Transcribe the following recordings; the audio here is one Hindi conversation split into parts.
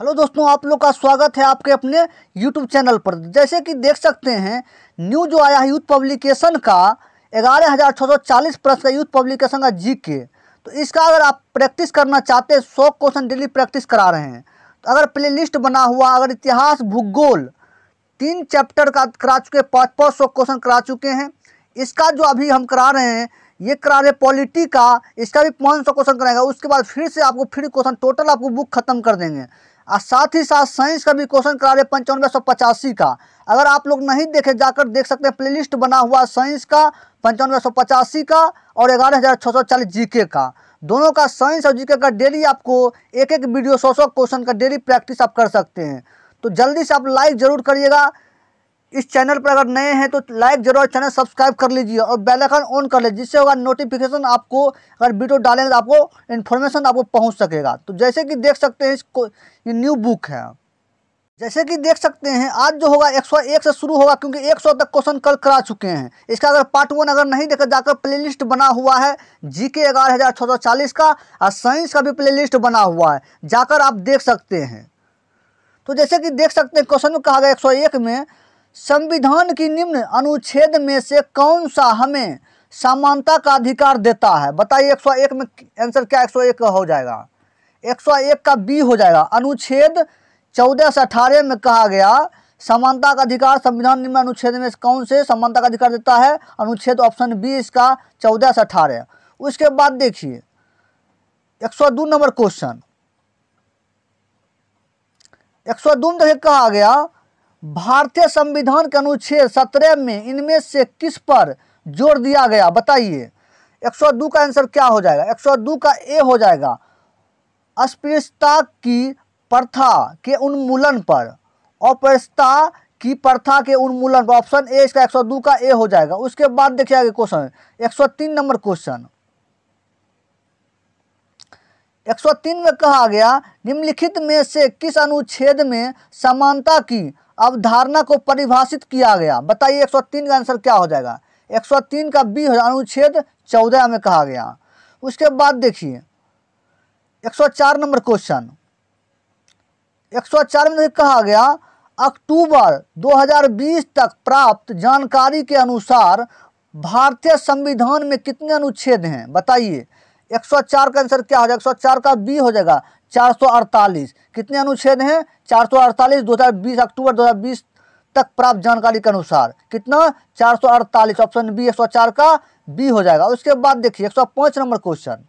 हेलो दोस्तों आप लोग का स्वागत है आपके अपने यूट्यूब चैनल पर जैसे कि देख सकते हैं न्यू जो आया है यूथ पब्लिकेशन का ग्यारह हज़ार छः सौ चालीस प्लस का यूथ पब्लिकेशन का जी के तो इसका अगर आप प्रैक्टिस करना चाहते हैं सौ क्वेश्चन डेली प्रैक्टिस करा रहे हैं तो अगर प्ले लिस्ट बना हुआ अगर इतिहास भूगोल तीन चैप्टर का करा चुके पाँच पाँच सौ क्वेश्चन करा चुके हैं इसका जो अभी हम करा रहे हैं ये करा रहे पॉलिटी का इसका भी पाँच सौ क्वेश्चन कराएगा उसके बाद फिर से आपको फिर क्वेश्चन टोटल आपको बुक खत्म कर देंगे और साथ ही साथ साइंस का भी क्वेश्चन करा रहे पंचानवे सौ पचासी का अगर आप लोग नहीं देखे जाकर देख सकते हैं प्लेलिस्ट बना हुआ साइंस का पंचानवे सौ पचासी का और ग्यारह हज़ार छः सौ चालीस जी के का दोनों का साइंस और जी के का डेली आपको एक एक वीडियो सौ सौ क्वेश्चन का डेली प्रैक्टिस आप कर सकते हैं तो जल्दी से आप लाइक ज़रूर करिएगा इस चैनल पर अगर नए हैं तो लाइक जरूर चैनल सब्सक्राइब कर लीजिए और बेल आइकन ऑन कर लीजिए जिससे होगा नोटिफिकेशन आपको अगर वीडियो डालेंगे तो आपको इन्फॉर्मेशन आपको पहुंच सकेगा तो जैसे कि देख सकते हैं इसको ये न्यू बुक है जैसे कि देख सकते हैं आज जो होगा 101 से शुरू होगा क्योंकि 100 तक क्वेश्चन कल करा चुके हैं इसका अगर पार्ट वन अगर नहीं देखा जाकर प्लेलिस्ट बना हुआ है जीके ग्यारह हज़ार छः सौ चालीस का और साइंस का भी प्लेलिस्ट बना हुआ है जाकर आप देख सकते हैं तो जैसे कि देख सकते हैं क्वेश्चन में कहा गया 101 में संविधान की निम्न अनुच्छेद में से कौन सा हमें समानता का अधिकार देता है बताइए 101 में आंसर क्या 101 का हो जाएगा 101 का बी हो जाएगा अनुच्छेद चौदह से अठारह में कहा गया समानता का अधिकार संविधान निम्न अनुच्छेद में कौन से समानता का अधिकार देता है अनुच्छेद ऑप्शन बी इसका चौदह से अठारह उसके बाद देखिए एक सौ दो नंबर क्वेश्चन एक सौ दो में कहा गया भारतीय संविधान के अनुच्छेद सत्रह में इनमें से किस पर जोर दिया गया बताइए 102 का आंसर क्या हो जाएगा 102 का ए हो जाएगा अस्पृश्यता की प्रथा के उन्मूलन पर अपृश्यता की प्रथा के उन्मूलन पर ऑप्शन ए इसका 102 का ए हो जाएगा उसके बाद देखिए आगे क्वेश्चन 103 नंबर क्वेश्चन 103 में कहा गया निम्नलिखित में से किस अनुच्छेद में समानता की अवधारणा को परिभाषित किया गया बताइए 103 का आंसर क्या हो जाएगा 103 का बी हो अनुच्छेद चौदह में कहा गया उसके बाद देखिए 104 नंबर क्वेश्चन 104 में कहा गया अक्टूबर 2020 तक प्राप्त जानकारी के अनुसार भारतीय संविधान में कितने अनुच्छेद हैं बताइए 104 का आंसर क्या हो जाएगा 104 का बी हो जाएगा 448 कितने अनुच्छेद हैं 448 2020 अक्टूबर 2020 तक प्राप्त जानकारी के अनुसार कितना 448 ऑप्शन बी 104 का बी हो जाएगा उसके बाद देखिए 105 नंबर क्वेश्चन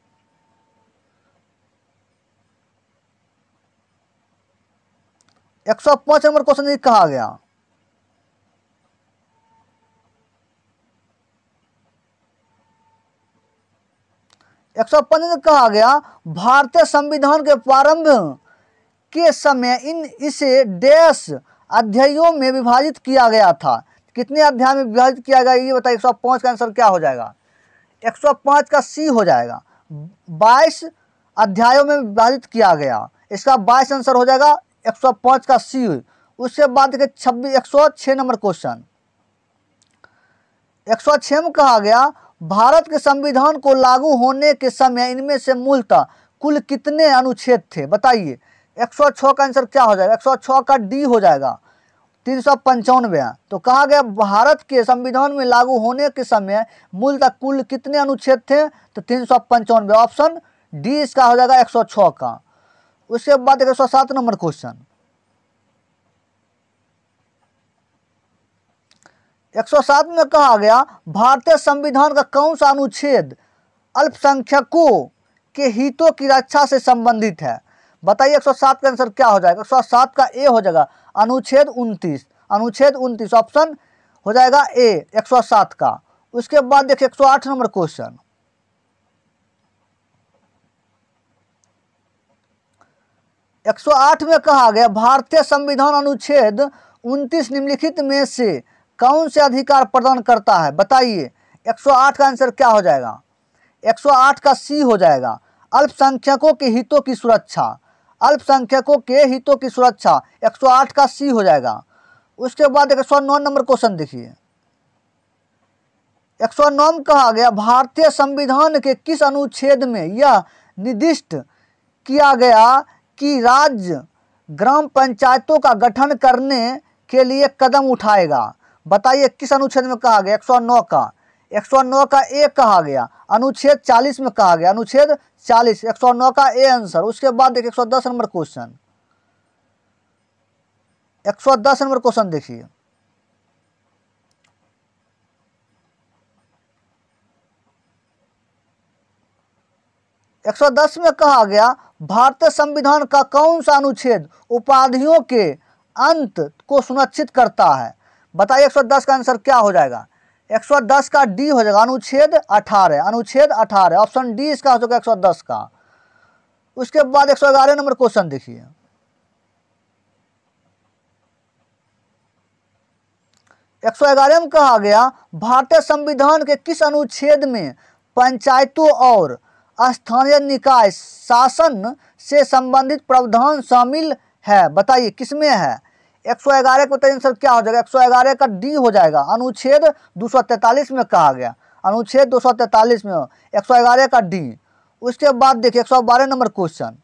एक सौ नंबर क्वेश्चन कहा गया एक सौ पंद्रह में कहा गया भारतीय संविधान के प्रारंभ के समय इन इसे देश अध्यायों में विभाजित किया गया था कितने अध्याय में विभाजित किया गया ये बताइए एक सौ पाँच का आंसर क्या हो जाएगा एक सौ पाँच का सी हो जाएगा बाईस अध्यायों में विभाजित किया गया इसका बाईस आंसर हो जाएगा एक सौ पाँच का सी उसके बाद के छब्बीस एक सौ छः नंबर क्वेश्चन एक सौ छः में कहा गया भारत के संविधान को लागू होने के समय इनमें से मूलतः कुल कितने अनुच्छेद थे बताइए 106 का आंसर क्या हो जाएगा 106 का डी हो जाएगा तीन सौ पंचानवे तो कहा गया भारत के संविधान में लागू होने के समय मूलतः कुल कितने अनुच्छेद थे तो तीन सौ पंचानवे ऑप्शन डी इसका हो जाएगा 106 का उसके बाद एक सौ सात नंबर क्वेश्चन सात में कहा गया भारतीय संविधान का कौन सा अनुच्छेद अल्पसंख्यकों के हितों की रक्षा से संबंधित है बताइए 107 का आंसर क्या हो जाएगा 107 का ए हो जाएगा अनुच्छेद 29 अनुच्छेद 29 ऑप्शन हो जाएगा ए 107 का उसके बाद देखिए 108 नंबर क्वेश्चन एक सौ आठ में कहा गया भारतीय संविधान अनुच्छेद 29 निम्नलिखित में से कौन से अधिकार प्रदान करता है बताइए 108 का आंसर क्या हो जाएगा 108 का सी हो जाएगा अल्पसंख्यकों के हितों की सुरक्षा अल्पसंख्यकों के हितों की सुरक्षा 108 का सी हो जाएगा उसके बाद एक सौ नौ नंबर क्वेश्चन देखिए एक सौ नौ में कहा गया भारतीय संविधान के किस अनुच्छेद में यह निर्दिष्ट किया गया कि राज्य ग्राम पंचायतों का गठन करने के लिए कदम उठाएगा बताइए किस अनुच्छेद में कहा गया नौ का नौ का ए कहा गया अनुच्छेद 40 में कहा गया अनुच्छेद 40 नौ का ए आंसर उसके बाद देखिए 110 नंबर क्वेश्चन 110 नंबर क्वेश्चन देखिए एक सौ दस में कहा गया भारतीय संविधान का कौन सा अनुच्छेद उपाधियों के अंत को सुनिश्चित करता है बताइए 110 का आंसर क्या हो जाएगा 110 का डी हो जाएगा अनुच्छेद 18 अनुच्छेद 18 ऑप्शन डी इसका हो चुका 110 का उसके बाद 111 नंबर क्वेश्चन देखिए एक सौ ग्यारह में कहा गया भारतीय संविधान के किस अनुच्छेद में पंचायतों और स्थानीय निकाय शासन से संबंधित प्रावधान शामिल है बताइए किसमें है एक सौ ग्यारह का उत्तर आंसर क्या हो जाएगा एक सौ ग्यारह का डी हो जाएगा अनुच्छेद दो सौ 243 में कहा गया अनुच्छेद दो सौ 243 में एक सौ ग्यारह का डी उसके बाद देखिए एक सौ बारह नंबर क्वेश्चन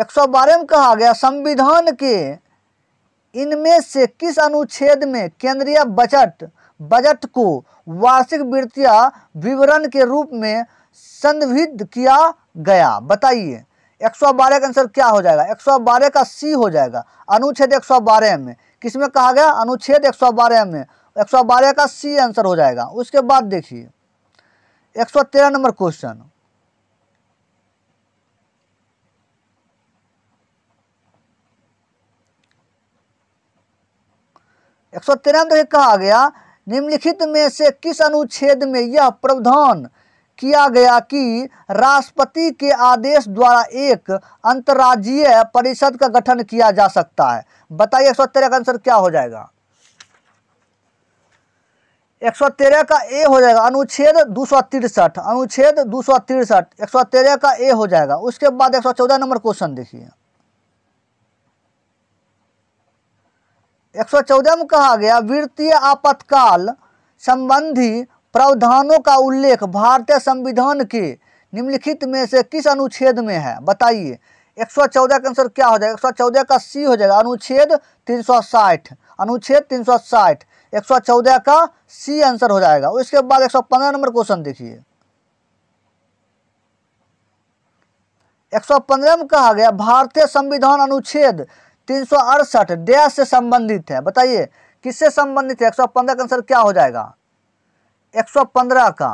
एक सौ बारह में कहा गया संविधान के इनमें से किस अनुच्छेद में केंद्रीय बजट बजट को वार्षिक वित्तीय विवरण के रूप में संदिग्ध किया गया बताइए 112 का आंसर क्या हो जाएगा 112 का सी हो जाएगा अनुच्छेद 112 में किसमें कहा गया अनुच्छेद 112 में 112 का सी आंसर हो जाएगा उसके बाद देखिए 113 नंबर क्वेश्चन एक सौ तेरह में कहा गया निम्नलिखित में से किस अनुच्छेद में यह प्रावधान किया गया कि राष्ट्रपति के आदेश द्वारा एक अंतर्राज्यीय परिषद का गठन किया जा सकता है बताइए एक का आंसर क्या हो जाएगा एक सौ तेरह का ए हो जाएगा अनुच्छेद दो सौ तिरसठ अनुच्छेद दो सौ तिरसठ एक सौ तेरह का ए हो जाएगा उसके बाद एक सौ चौदह नंबर क्वेश्चन देखिए एक सौ चौदह में कहा गया वित्तीय आपातकाल संबंधी प्रावधानों का उल्लेख भारतीय संविधान के निम्नलिखित में से किस अनुच्छेद में है बताइए 114 का आंसर क्या हो जाएगा 114 का सी हो जाएगा अनुच्छेद 360 अनुच्छेद 360 114 का सी आंसर हो जाएगा उसके बाद 115 नंबर क्वेश्चन देखिए 115 में कहा गया भारतीय संविधान अनुच्छेद तीन सौ देश से संबंधित है बताइए किससे संबंधित है पंद्रह का आंसर क्या हो जाएगा 115 का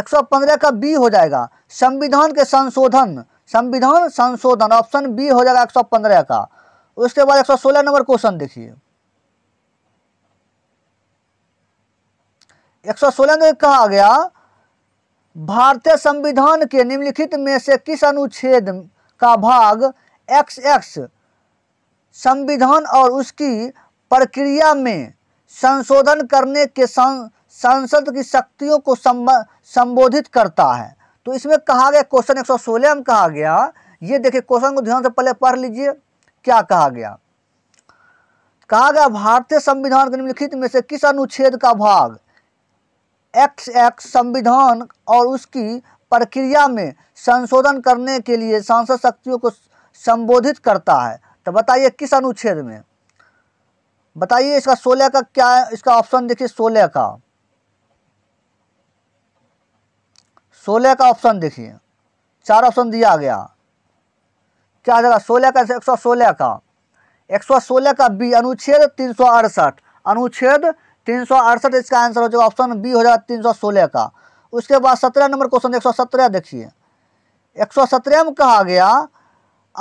115 का बी हो जाएगा संविधान के संशोधन संविधान संशोधन ऑप्शन बी हो जाएगा 115 का उसके बाद 116 नंबर क्वेश्चन देखिए 116 में कहा गया भारतीय संविधान के निम्नलिखित में से किस अनुच्छेद का भाग एक्स एक्स संविधान और उसकी प्रक्रिया में संशोधन करने के संसद की शक्तियों को संबोधित करता है तो इसमें कहा गया क्वेश्चन 116 में कहा गया ये देखिए क्वेश्चन को ध्यान से पहले पढ़ लीजिए क्या कहा गया कहा गया भारतीय संविधान के निम्नलिखित में से किस अनुच्छेद का भाग एक्स एक्स संविधान और उसकी प्रक्रिया में संशोधन करने के लिए सांसद शक्तियों को संबोधित करता है तो बताइए किस अनुच्छेद में बताइए इसका सोलह का क्या है इसका ऑप्शन देखिए सोलह का सोलह का ऑप्शन देखिए चार ऑप्शन दिया गया क्या जाएगा सोलह का एक सौ सोलह का एक सौ सोलह का बी अनुच्छेद तीन सौ अड़सठ अनुच्छेद तीन सौ अड़सठ इसका आंसर हो जाएगा ऑप्शन बी हो जाएगा तीन सौ सोलह का उसके बाद सत्रह नंबर क्वेश्चन एक सौ सत्रह देखिए एक सौ सत्रह में कहा गया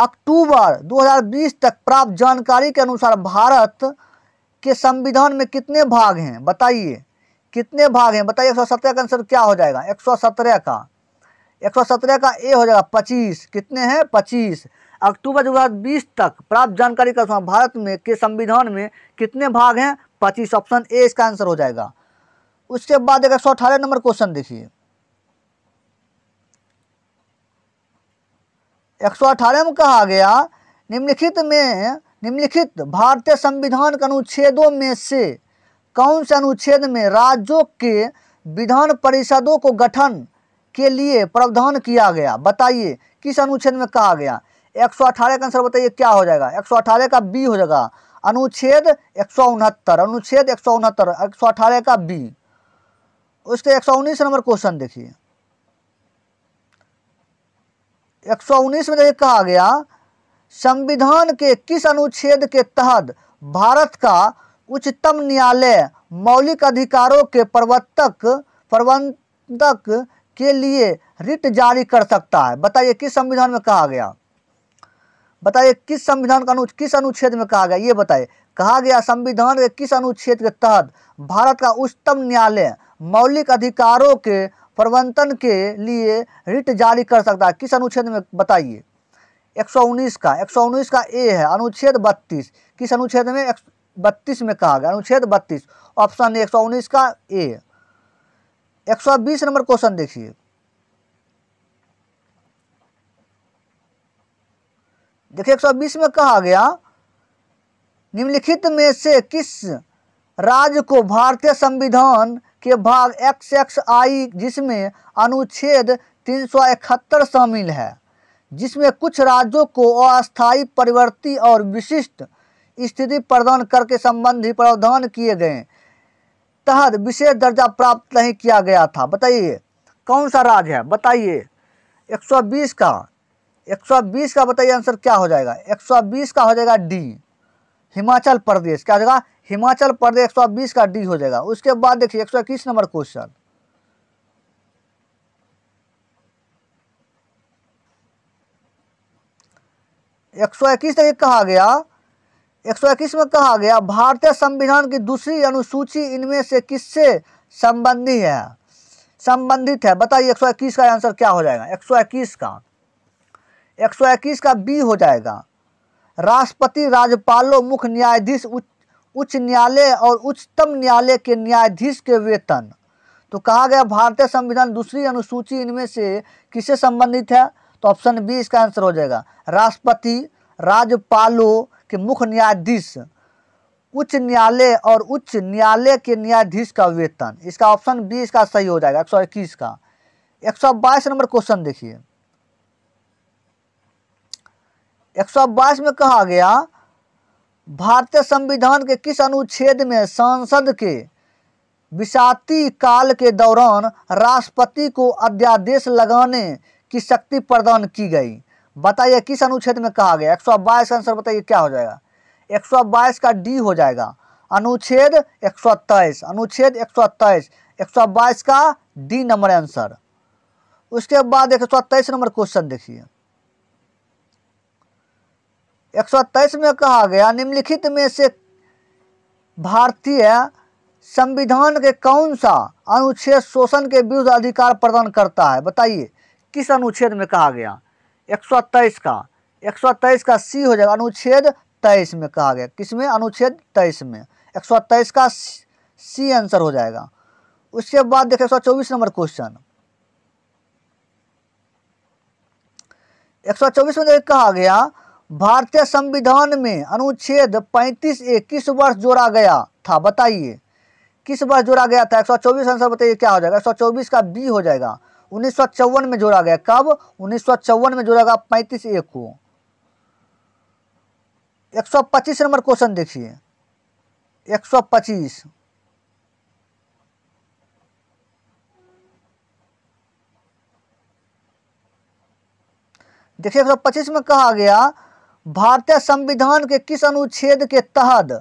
अक्टूबर दो हजार बीस तक प्राप्त जानकारी के अनुसार भारत कि संविधान में कितने भाग हैं बताइए कितने भाग हैं बताइए 117 का आंसर क्या हो जाएगा 117 का 117 का ए हो जाएगा 25 कितने हैं 25 अक्टूबर 2020 तक प्राप्त जानकारी का भारत में के संविधान में कितने भाग हैं 25 ऑप्शन ए इसका आंसर हो जाएगा उसके बाद एक सौ नंबर क्वेश्चन देखिए एक सौ में कहा गया निम्नलिखित में निम्नलिखित भारतीय संविधान के अनुच्छेदों में से कौन से अनुच्छेद में राज्यों के विधान परिषदों को गठन के लिए प्रावधान किया गया बताइए किस अनुच्छेद में कहा गया 118 का आंसर बताइए क्या हो जाएगा 118 का बी हो जाएगा अनुच्छेद एक अनुच्छेद एक सौ का बी उसके उन्नीस नंबर क्वेश्चन देखिए 119 में देखिए कहा गया संविधान के किस अनुच्छेद के तहत भारत का उच्चतम न्यायालय मौलिक अधिकारों के प्रवर्तक प्रबंधक के लिए रिट जारी कर सकता है बताइए किस संविधान में कहा गया बताइए किस संविधान का अनु किस अनुच्छेद में कहा गया ये बताइए कहा गया संविधान के किस अनुच्छेद के तहत भारत का उच्चतम न्यायालय मौलिक अधिकारों के प्रबंधन के लिए रिट जारी कर सकता है किस अनुच्छेद में बताइए 119 का 119 का ए है अनुच्छेद 32 किस अनुच्छेद में बत्तीस में कहा गया अनुच्छेद बत्तीस ऑप्शन एक सौ उन्नीस का ए एक सौ बीस नंबर क्वेश्चन देखिए देखिए एक सौ बीस में कहा गया निम्नलिखित में से किस राज्य को भारतीय संविधान के भाग एक्स एक्स आई जिसमें अनुच्छेद तीन सौ इकहत्तर शामिल है जिसमें कुछ राज्यों को अस्थायी परिवर्ती और विशिष्ट स्थिति प्रदान करके संबंधी प्रावधान किए गए तहत विशेष दर्जा प्राप्त नहीं किया गया था बताइए कौन सा राज्य है बताइए 120 का 120 का बताइए आंसर क्या हो जाएगा 120 का हो जाएगा डी हिमाचल प्रदेश क्या हो जाएगा हिमाचल प्रदेश 120 का डी हो जाएगा उसके बाद देखिए एक नंबर क्वेश्चन एक सौ इक्कीस तक कहा गया एक सौ इक्कीस में कहा गया भारतीय संविधान की दूसरी अनुसूची इनमें से किससे संबंधी है संबंधित है बताइए एक सौ इक्कीस का आंसर क्या हो जाएगा एक सौ इक्कीस का एक सौ इक्कीस का बी हो जाएगा राष्ट्रपति राज्यपालों मुख्य न्यायाधीश उच्च न्यायालय और उच्चतम न्यायालय के न्यायाधीश के वेतन तो कहा गया भारतीय संविधान दूसरी अनुसूची इनमें से किससे संबंधित है तो ऑप्शन बी इसका आंसर हो जाएगा राष्ट्रपति राज्यपालों के मुख्य न्यायाधीश उच्च न्यायालय और उच्च न्यायालय के न्यायाधीश का वेतन इसका ऑप्शन बी इसका सही हो जाएगा एक सौ इक्कीस का एक सौ बाईस नंबर क्वेश्चन देखिए एक सौ बाईस में कहा गया भारतीय संविधान के किस अनुच्छेद में संसद के विषाती काल के दौरान राष्ट्रपति को अध्यादेश लगाने की शक्ति प्रदान की गई बताइए किस अनुच्छेद में कहा गया 122 का आंसर बताइए क्या हो जाएगा 122 का डी हो जाएगा अनुच्छेद 123 अनुच्छेद 123 122 का डी नंबर आंसर उसके बाद एक नंबर क्वेश्चन देखिए एक में कहा गया निम्नलिखित में से भारतीय संविधान के कौन सा अनुच्छेद शोषण के विरुद्ध अधिकार प्रदान करता है बताइए किस अनुच्छेद में कहा गया एक का एक का सी हो जाएगा अनुच्छेद तेईस में कहा गया किस में अनुच्छेद तेईस में एक का सी आंसर हो जाएगा उसके बाद देखिए एक सौ चौबीस नंबर क्वेश्चन एक सौ चौबीस में कहा गया भारतीय संविधान में अनुच्छेद पैंतीस ए किस वर्ष जोड़ा गया था बताइए किस वर्ष जोड़ा गया था एक सौ चौबीस आंसर बताइए क्या हो जाएगा एक सौ चौबीस का बी हो जाएगा उन्नीस में जोड़ा गया कब उन्नीस में जोड़ा गया पैंतीस ए को एक सौ पच्चीस नंबर क्वेश्चन देखिए एक देखिए एक सौ पच्चीस में कहा गया भारतीय संविधान के किस अनुच्छेद के तहत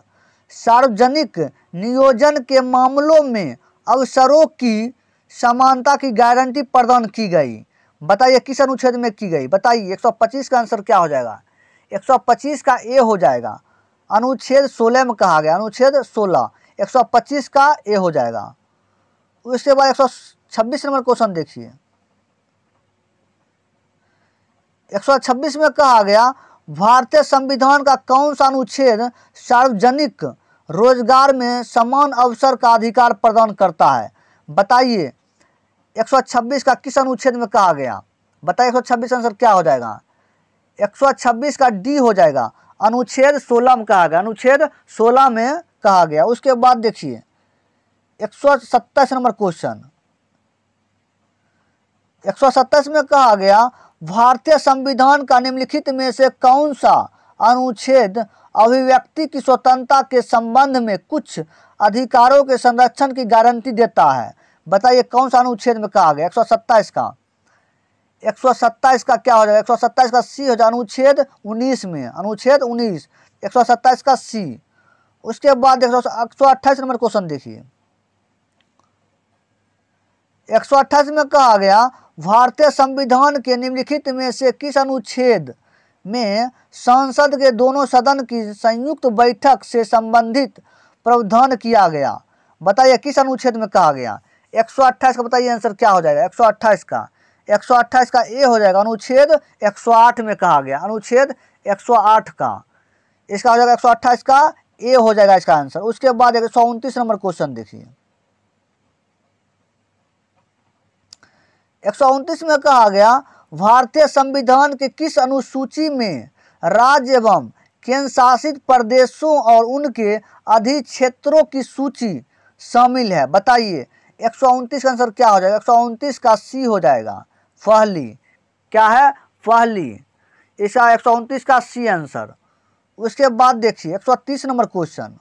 सार्वजनिक नियोजन के मामलों में अवसरों की समानता की गारंटी प्रदान की गई बताइए किस अनुच्छेद में की गई बताइए 125 का आंसर क्या हो जाएगा 125 का ए हो जाएगा अनुच्छेद 16 में कहा गया अनुच्छेद 16 125 का ए हो जाएगा उसके बाद 126 नंबर क्वेश्चन देखिए 126 में कहा गया भारतीय संविधान का कौन सा अनुच्छेद सार्वजनिक रोजगार में समान अवसर का अधिकार प्रदान करता है बताइए 126 का किस अनुच्छेद में कहा गया बताइए 126 आंसर क्या हो जाएगा 126 का डी हो जाएगा अनुच्छेद 16 में कहा गया अनुच्छेद 16 में कहा गया उसके बाद देखिए 127 नंबर क्वेश्चन सत्ताईस में कहा गया भारतीय संविधान का निम्नलिखित में से कौन सा अनुच्छेद अभिव्यक्ति की स्वतंत्रता के संबंध में कुछ अधिकारों के संरक्षण की गारंटी देता है बताइए कौन सा अनुच्छेद में कहा गया एक सौ सत्ताईस का एक सौ सत्ताईस का क्या हो जाएगा एक सौ सत्ताईस का सी हो जाएगा अनुच्छेद उन्नीस में अनुच्छेद उन्नीस एक सौ सत्ताईस का सी उसके बाद एक सौ अट्ठाईस नंबर क्वेश्चन देखिए एक सौ अट्ठाईस में कहा गया भारतीय संविधान के निम्नलिखित में से किस अनुच्छेद में संसद के दोनों सदन की संयुक्त बैठक से संबंधित प्रावधान किया गया बताइए किस अनुच्छेद में कहा गया एक सौ अट्ठाईस का बताइए आंसर क्या हो जाएगा एक सौ अट्ठाईस का एक सौ अट्ठाईस का ए हो जाएगा अनुच्छेद एक सौ आठ में कहा गया अनुच्छेद एक सौ आठ का इसका हो जाएगा एक सौ अट्ठाईस का ए हो जाएगा इसका आंसर उसके बाद एक सौ उनतीस नंबर क्वेश्चन देखिए एक सौ उनतीस में कहा गया भारतीय संविधान के किस अनुसूची में राज्य एवं केंद्र शासित प्रदेशों और उनके अधिक्षेत्रों की सूची शामिल है बताइए एक का आंसर क्या हो जाएगा एक का सी हो जाएगा फहली क्या है फहली इसका एक का सी आंसर उसके बाद देखिए 130 नंबर क्वेश्चन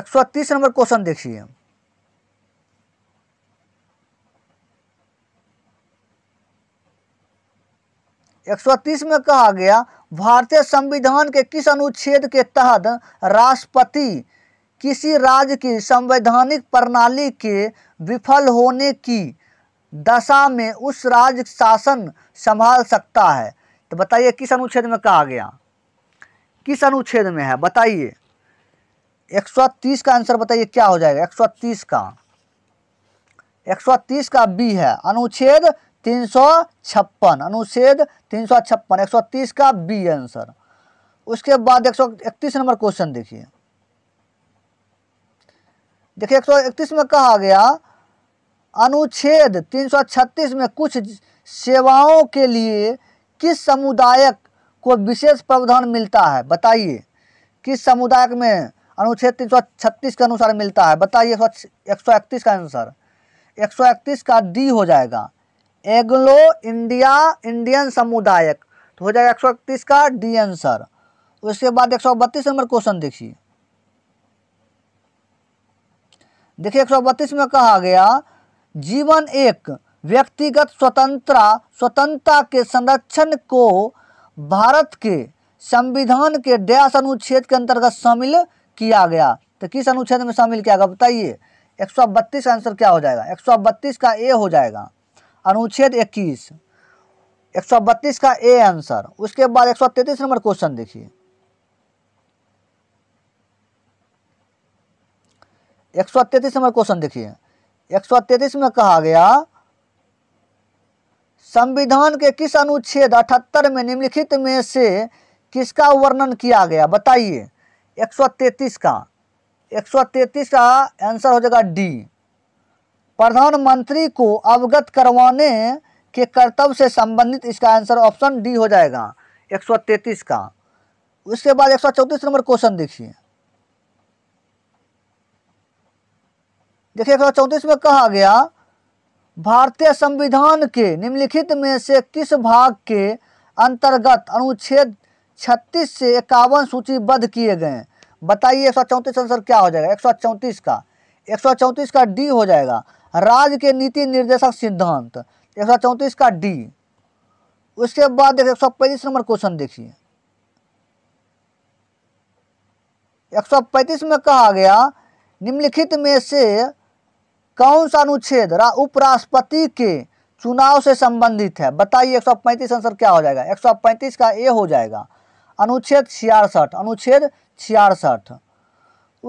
130 नंबर क्वेश्चन देखिए 130 में कहा गया भारतीय संविधान के किस अनुच्छेद के तहत राष्ट्रपति किसी राज्य की संवैधानिक प्रणाली के विफल होने की दशा में उस राज्य शासन संभाल सकता है तो बताइए किस अनुच्छेद में कहा गया किस अनुच्छेद में है बताइए 130 का आंसर बताइए क्या हो जाएगा 130 का 130 का बी है अनुच्छेद तीन सौ छप्पन अनुच्छेद तीन सौ छप्पन एक सौ तीस का बी आंसर उसके बाद एक सौ इकतीस नंबर क्वेश्चन देखिए देखिए एक सौ इकतीस में कहा गया अनुच्छेद तीन सौ छत्तीस में कुछ सेवाओं के लिए किस समुदायक को विशेष प्रावधान मिलता है बताइए किस समुदाय में अनुच्छेद तीन सौ छत्तीस के अनुसार मिलता है बताइए एक सौ इकतीस का आंसर एक सौ इकतीस का डी हो जाएगा एग्लो इंडिया इंडियन समुदायक तो हो जाएगा एक सौ इकतीस का डी आंसर उसके बाद एक सौ बत्तीस नंबर क्वेश्चन देखिए देखिए एक सौ बत्तीस में कहा गया जीवन एक व्यक्तिगत स्वतंत्रता स्वतंत्रता के संरक्षण को भारत के संविधान के डैश अनुच्छेद के अंतर्गत शामिल किया गया तो किस अनुच्छेद में शामिल किया गया बताइए एक सौ बत्तीस आंसर क्या हो जाएगा एक सौ बत्तीस का ए हो जाएगा अनुच्छेद 21 132 का ए आंसर उसके बाद 133 नंबर क्वेश्चन देखिए 133 नंबर क्वेश्चन देखिए 133 में कहा गया संविधान के किस अनुच्छेद 78 में निम्नलिखित में से किसका वर्णन किया गया बताइए 133 का 133 का आंसर हो जाएगा डी प्रधानमंत्री को अवगत करवाने के कर्तव्य से संबंधित इसका आंसर ऑप्शन डी हो जाएगा 133 का उसके बाद 134 नंबर क्वेश्चन देखिए देखिए एक में कहा गया भारतीय संविधान के निम्नलिखित में से किस भाग के अंतर्गत अनुच्छेद 36 से इक्यावन सूचीबद्ध किए गए बताइए एक आंसर क्या हो जाएगा एक का एक का डी हो जाएगा राज्य के नीति निर्देशक सिद्धांत एक सौ चौंतीस का डी उसके बाद देखिए एक सौ पैंतीस नंबर क्वेश्चन देखिए एक सौ पैंतीस में कहा गया निम्नलिखित में से कौन सा अनुच्छेद उपराष्ट्रपति के चुनाव से संबंधित है बताइए एक सौ पैंतीस आंसर क्या हो जाएगा एक सौ पैंतीस का ए हो जाएगा अनुच्छेद छियासठ अनुच्छेद छियासठ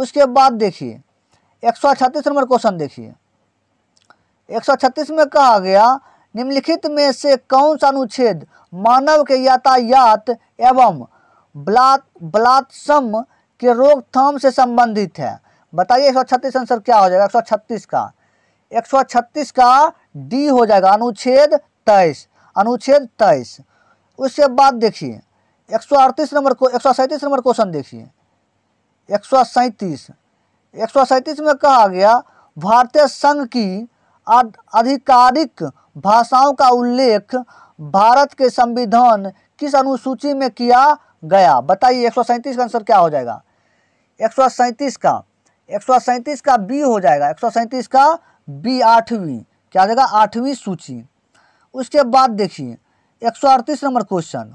उसके बाद देखिए एक सौ छत्तीस नंबर क्वेश्चन देखिए 136 में कहा गया निम्नलिखित में से कौन सा अनुच्छेद मानव के यातायात एवं ब्लात ब्लात्सम के रोकथाम से संबंधित है बताइए 136 आंसर क्या हो जाएगा 136 का 136 का डी हो जाएगा अनुच्छेद 23 अनुच्छेद 23 उसके बाद देखिए 138 नंबर को एक नंबर क्वेश्चन देखिए एक सौ में कहा गया भारतीय संघ की आधिकारिक भाषाओं का उल्लेख भारत के संविधान किस अनुसूची में किया गया बताइए एक का आंसर क्या हो जाएगा एक का एक का बी हो जाएगा एक का बी आठवीं क्या हो जाएगा आठवीं सूची उसके बाद देखिए एक नंबर क्वेश्चन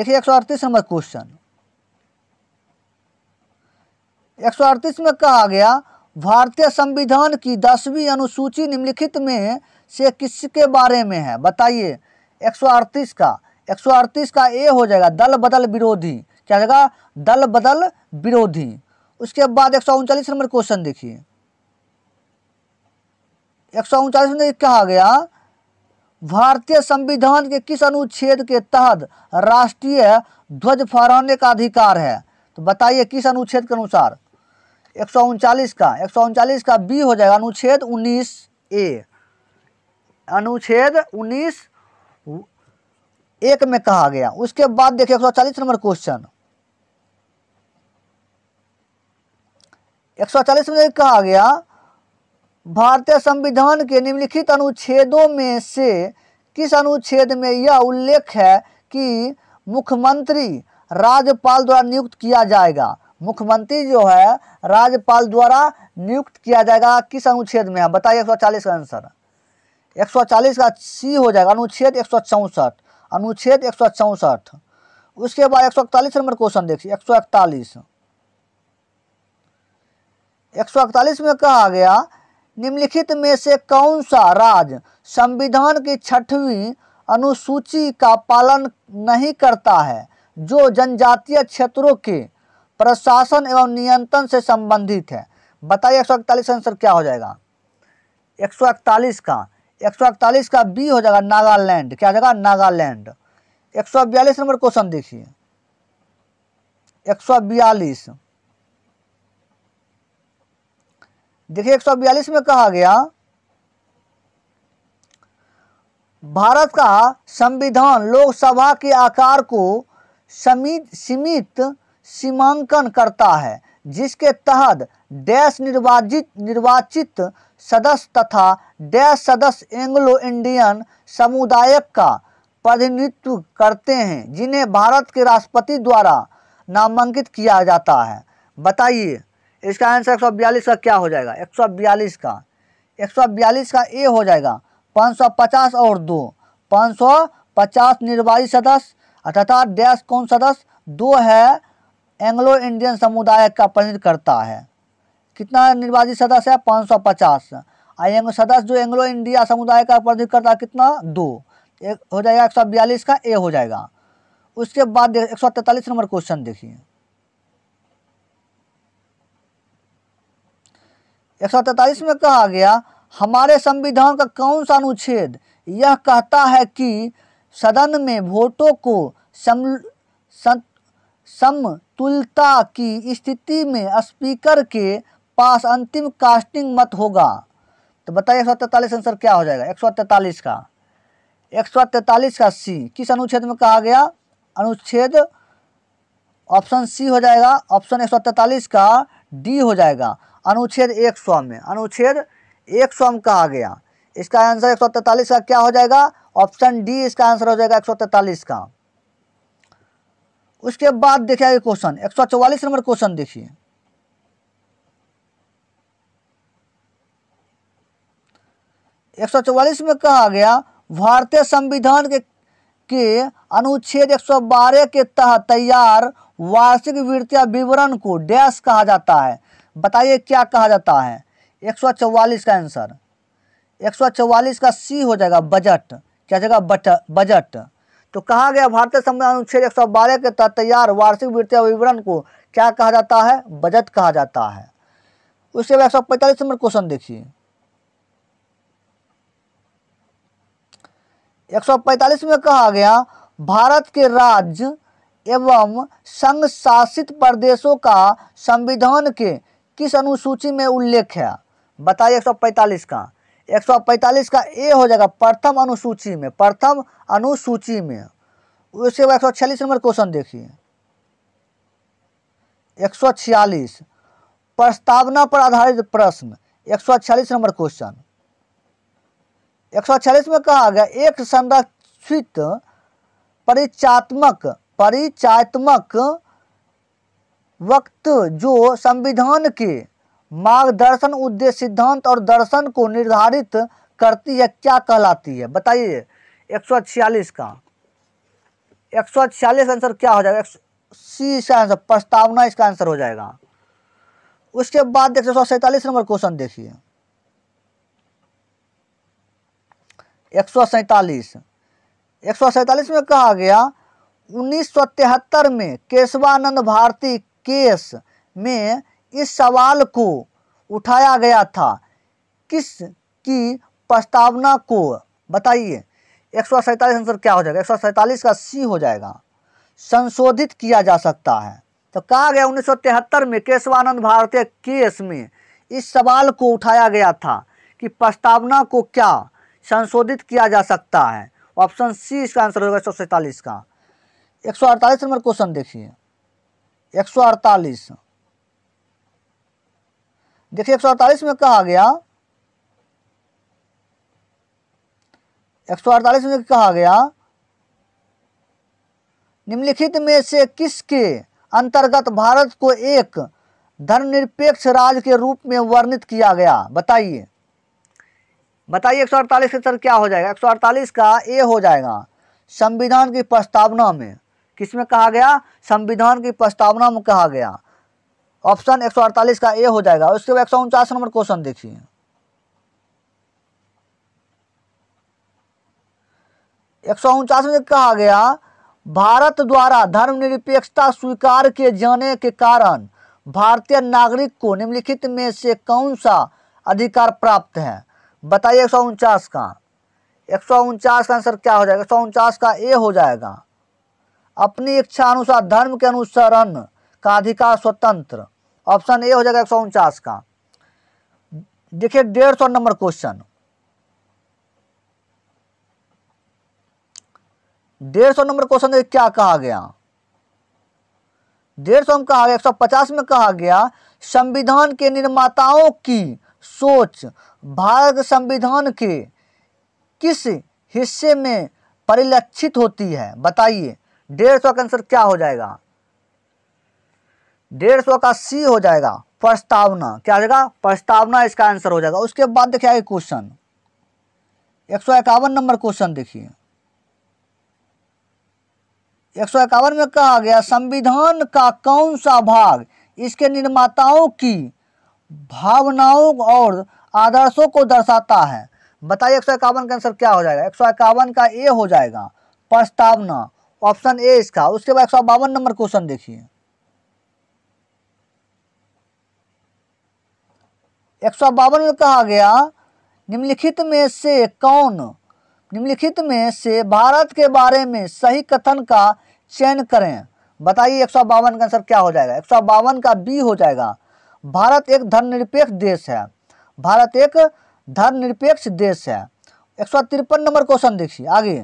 देखिए एक नंबर क्वेश्चन एक में कहा गया भारतीय संविधान की दसवीं अनुसूची निम्नलिखित में से किसके बारे में है बताइए एक का एक का ए हो जाएगा दल बदल विरोधी क्या जाएगा दल बदल विरोधी उसके बाद एक नंबर क्वेश्चन देखिए एक में कहा गया भारतीय संविधान के किस अनुच्छेद के तहत राष्ट्रीय ध्वज फहराने का अधिकार है तो बताइए किस अनुच्छेद के अनुसार एक सौ उनचालीस का एक सौ उनचालीस का बी हो जाएगा अनुच्छेद उन्नीस ए अनुच्छेद उन्नीस एक में कहा गया उसके बाद देखिए एक सौ चालीस नंबर क्वेश्चन एक सौ चालीस में कहा गया भारतीय संविधान के निम्नलिखित अनुच्छेदों में से किस अनुच्छेद में यह उल्लेख है कि मुख्यमंत्री राज्यपाल द्वारा नियुक्त किया जाएगा मुख्यमंत्री जो है राज्यपाल द्वारा नियुक्त किया जाएगा किस अनुच्छेद में है बताइए एक सौ चालीस का आंसर एक सौ चालीस का सी हो जाएगा अनुच्छेद एक सौ अनुच्छेद एक उसके बाद एक सौ इकतालीस नंबर क्वेश्चन देखिए एक सौ इकतालीस एक सौ इकतालीस में कहा गया निम्नलिखित में से कौन सा राज्य संविधान की छठवीं अनुसूची का पालन नहीं करता है जो जनजातीय क्षेत्रों के प्रशासन एवं नियंत्रण से संबंधित है बताइए एक सौ आंसर क्या हो जाएगा एक सौ का एक का बी हो जाएगा नागालैंड क्या हो जाएगा नागालैंड एक सौ बयालीस नंबर क्वेश्चन देखिए एक सौ बयालीस देखिए एक में कहा गया भारत का संविधान लोकसभा के आकार को समित सीमित सीमांकन करता है जिसके तहत डैश निर्वाचित निर्वाचित सदस्य तथा डैश सदस्य एंग्लो इंडियन समुदायक का प्रतिनिधित्व करते हैं जिन्हें भारत के राष्ट्रपति द्वारा नामांकित किया जाता है बताइए इसका आंसर एक का क्या हो जाएगा एक का एक का ए हो जाएगा 550 और दो 550 निर्वाचित सदस्य तथा डैश कौन सदस्य दो है एंग्लो इंडियन समुदाय का प्रतिनिधित्व करता है कितना निर्वाचित सदस्य है पाँच सौ पचास और सदस्य जो एंग्लो इंडिया समुदाय का प्रतिनिधित्व करता है कितना दो एक हो जाएगा एक सौ बयालीस का ए हो जाएगा उसके बाद एक सौ तैंतालीस नंबर क्वेश्चन देखिए एक सौ तैंतालीस में कहा गया हमारे संविधान का कौन सा अनुच्छेद यह कहता है कि सदन में वोटों को समतुलता की स्थिति में स्पीकर के पास अंतिम कास्टिंग मत होगा तो बताइए एक सौ तैंतालीस आंसर क्या हो जाएगा एक सौ तैंतालीस का एक सौ तैंतालीस का सी किस अनुच्छेद में कहा गया अनुच्छेद ऑप्शन सी हो जाएगा ऑप्शन एक सौ का डी हो जाएगा अनुच्छेद एक सौ में अनुच्छेद एक सौ में कहा गया इसका आंसर एक सौ तैंतालीस का क्या हो जाएगा ऑप्शन डी इसका आंसर हो जाएगा एक सौ तैंतालीस का उसके बाद देखिए आगे क्वेश्चन एक सौ चौवालीस नंबर क्वेश्चन देखिए एक सौ चौवालीस में कहा गया भारतीय संविधान के के अनुच्छेद 112 के तहत तैयार वार्षिक वित्तीय विवरण को डैश कहा जाता है बताइए क्या कहा जाता है 144 का आंसर 144 का सी हो जाएगा बजट क्या जाएगा बजट बजट तो कहा गया भारतीय संविधान अनुच्छेद एक के तहत तैयार वार्षिक वित्तीय विवरण को क्या कहा जाता है बजट कहा जाता है उसके बाद एक सौ पैंतालीस नंबर क्वेश्चन देखिए एक सौ पैंतालीस में कहा गया भारत के राज्य एवं संघ शासित प्रदेशों का संविधान के किस अनुसूची में उल्लेख है बताइए एक सौ पैंतालीस का 145 का ए हो जाएगा प्रथम अनुसूची में प्रथम अनुसूची में उसके बाद एक नंबर क्वेश्चन देखिए एक प्रस्तावना पर आधारित प्रश्न एक नंबर क्वेश्चन एक में कहा गया एक संरक्षित परिचात्मक परिचात्मक वक्त जो संविधान के मार्गदर्शन उद्देश्य सिद्धांत और दर्शन को निर्धारित करती है क्या कहलाती है बताइए एक का एक आंसर क्या हो जाएगा सी इसका आंसर प्रस्तावना इसका आंसर हो जाएगा उसके बाद एक सौ नंबर क्वेश्चन देखिए एक सौ एक सौ में कहा गया उन्नीस सौ तिहत्तर में केशवानंद भारती केस में इस सवाल को उठाया गया था किस की प्रस्तावना को बताइए एक सौ सैंतालीस आंसर क्या हो जाएगा एक सौ सैंतालीस का सी हो जाएगा संशोधित किया जा सकता है तो कहा गया तिहत्तर में केशवानंद भारतीय केस में इस सवाल को उठाया गया था कि प्रस्तावना को क्या संशोधित किया जा सकता है ऑप्शन सी इसका आंसर होगा एक का एक नंबर क्वेश्चन देखिए एक देखिए एक में कहा गया 148 में कहा गया निम्नलिखित में से किसके अंतर्गत भारत को एक धर्मनिरपेक्ष राज्य के रूप में वर्णित किया गया बताइए बताइए एक सौ अड़तालीस का सर क्या हो जाएगा एक सौ अड़तालीस का ए हो जाएगा संविधान की प्रस्तावना में किसमें कहा गया संविधान की प्रस्तावना में कहा गया ऑप्शन अड़तालीस का ए हो जाएगा उसके बाद एक नंबर क्वेश्चन देखिए एक सौ उनचास में कहा गया भारत द्वारा धर्मनिरपेक्षता स्वीकार किए जाने के कारण भारतीय नागरिक को निम्नलिखित में से कौन सा अधिकार प्राप्त है बताइए एक सौ उनचास का एक सौ उनचास का आंसर क्या हो जाएगा एक सौ उनचास का ए हो जाएगा अपनी इच्छा अनुसार धर्म के अनुसरण का अधिकार स्वतंत्र ऑप्शन ए हो जाएगा एक का देखिए डेढ़ सौ नंबर क्वेश्चन डेढ़ सौ नंबर क्वेश्चन में क्या कहा गया डेढ़ सौ में कहा गया एक सौ पचास में कहा गया संविधान के निर्माताओं की सोच भारत संविधान के किस हिस्से में परिलक्षित होती है बताइए डेढ़ सौ का आंसर क्या हो जाएगा डेढ़ सौ का सी हो जाएगा प्रस्तावना क्या हो जाएगा प्रस्तावना इसका आंसर हो जाएगा उसके बाद देखिए आगे क्वेश्चन एक सौ इक्यावन नंबर क्वेश्चन देखिए एक सौ इक्यावन में कहा गया संविधान का कौन सा भाग इसके निर्माताओं की भावनाओं और आदर्शों को दर्शाता है बताइए एक सौ इक्यावन का आंसर क्या हो जाएगा एक सौ इक्यावन का ए हो जाएगा प्रस्तावना ऑप्शन ए इसका उसके बाद एक सौ बावन नंबर क्वेश्चन देखिए एक सौ बावन में कहा गया निम्नलिखित में से कौन निम्नलिखित में से भारत के बारे में सही कथन का चयन करें बताइए एक सौ बावन का आंसर क्या हो जाएगा एक सौ बावन का बी हो जाएगा भारत एक धर्मनिरपेक्ष देश है भारत एक धर्मनिरपेक्ष देश है एक सौ तिरपन नंबर क्वेश्चन देखिए आगे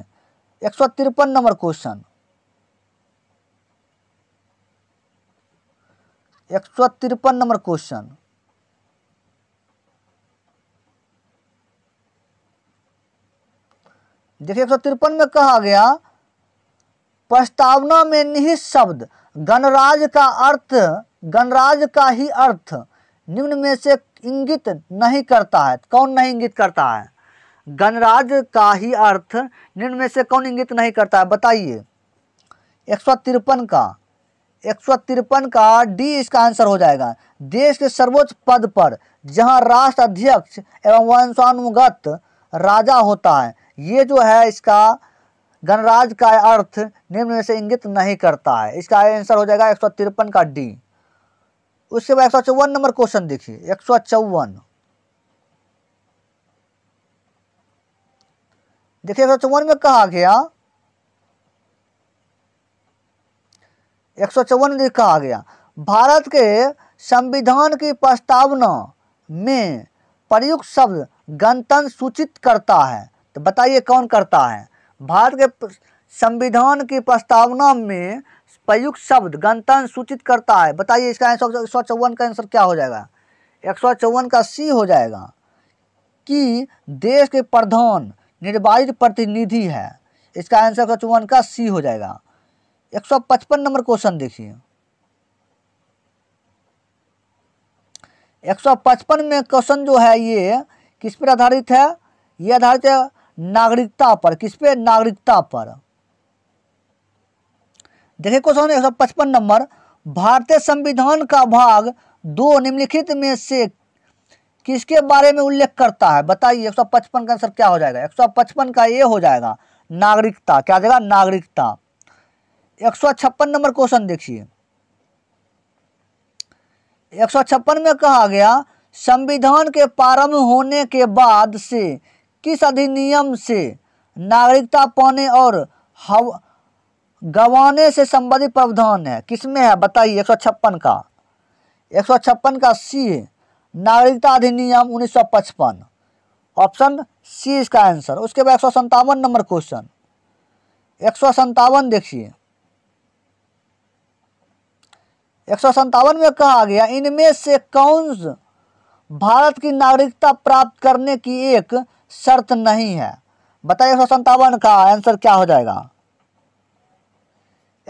एक सौ तिरपन नंबर क्वेश्चन एक सौ तिरपन नंबर क्वेश्चन देखिए एक में कहा गया प्रस्तावना में निहित शब्द गणराज का अर्थ गणराज का ही अर्थ निम्न में से इंगित नहीं करता है कौन नहीं इंगित करता है गणराज का ही अर्थ निम्न में से कौन इंगित नहीं करता है बताइए एक का एक का डी इसका आंसर हो जाएगा देश के सर्वोच्च पद पर जहां राष्ट्र अध्यक्ष एवं वंशानुगत राजा होता है ये जो है इसका गणराज का अर्थ निम्न में से इंगित नहीं करता है इसका आंसर हो जाएगा एक सौ तिरपन का डी उसके बाद एक सौ चौवन नंबर क्वेश्चन देखिए एक सौ चौवन देखिए एक सौ चौवन में कहा गया एक सौ चौवन में कहा गया भारत के संविधान की प्रस्तावना में प्रयुक्त शब्द गणतंत्र सूचित करता है तो बताइए कौन करता है भारत के संविधान की प्रस्तावना में प्रयुक्त शब्द गणतंत्र सूचित करता है बताइए इसका आंसर एक सौ चौवन का आंसर क्या हो जाएगा एक सौ चौवन का सी हो जाएगा कि देश के प्रधान निर्वाचित प्रतिनिधि है इसका आंसर एक सौ चौवन का सी हो जाएगा एक सौ पचपन नंबर क्वेश्चन देखिए एक सौ पचपन में क्वेश्चन जो है ये किस पर आधारित है ये आधारित है नागरिकता पर किस पे नागरिकता पर देखिए क्वेश्चन एक सौ पचपन नंबर भारतीय संविधान का भाग दो निम्नलिखित में से किसके बारे में उल्लेख करता है बताइए एक सौ पचपन का आंसर क्या हो जाएगा एक सौ पचपन का ये हो जाएगा नागरिकता क्या देगा नागरिकता एक सौ छप्पन नंबर क्वेश्चन देखिए एक सौ छप्पन में कहा गया संविधान के प्रारंभ होने के बाद से किस अधिनियम से नागरिकता पाने और गंवाने से संबंधित प्रावधान है किसमें है बताइए एक सौ छप्पन का एक सौ छप्पन का सी नागरिकता अधिनियम उन्नीस सौ पचपन ऑप्शन सी इसका आंसर उसके बाद एक सौ संतावन नंबर क्वेश्चन एक सौ संतावन देखिए एक सौ संतावन में कहा गया इनमें से कौन भारत की नागरिकता प्राप्त करने की एक शर्त नहीं है बताइए एक सौ संतावन का आंसर क्या हो जाएगा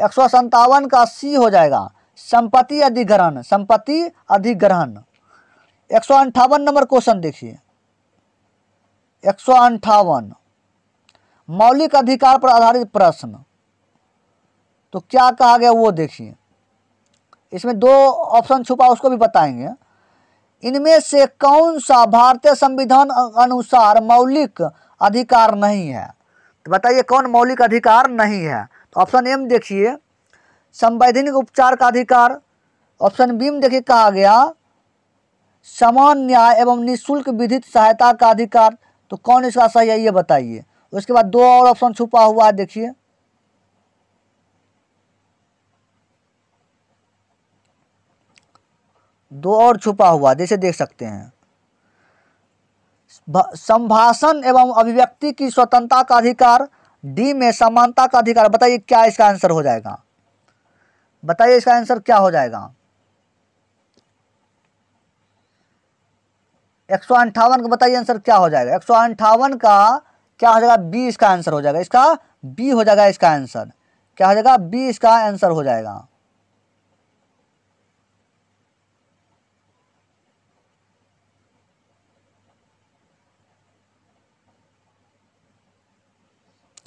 एक सौ संतावन का सी हो जाएगा संपत्ति अधिग्रहण संपत्ति अधिग्रहण एक सौ अंठावन नंबर क्वेश्चन देखिए एक सौ अंठावन मौलिक अधिकार पर आधारित प्रश्न तो क्या कहा गया वो देखिए इसमें दो ऑप्शन छुपा उसको भी बताएंगे इनमें से कौन सा भारतीय संविधान अनुसार मौलिक अधिकार नहीं है तो बताइए कौन मौलिक अधिकार नहीं है तो ऑप्शन एम देखिए संवैधानिक उपचार का अधिकार ऑप्शन बी में देखिए कहा गया समान न्याय एवं निःशुल्क विधित सहायता का अधिकार तो कौन इसका सही है ये बताइए उसके बाद दो और ऑप्शन छुपा हुआ है देखिए दो और छुपा हुआ जैसे देख सकते हैं संभाषण एवं अभिव्यक्ति की स्वतंत्रता का अधिकार डी में समानता का अधिकार बताइए क्या इसका आंसर हो जाएगा बताइए इसका आंसर क्या हो जाएगा एक सौ अंठावन का बताइए आंसर क्या हो जाएगा एक सौ अंठावन का क्या हो जाएगा बी इसका आंसर हो जाएगा इसका बी हो जाएगा इसका आंसर क्या हो जाएगा बी इसका आंसर हो जाएगा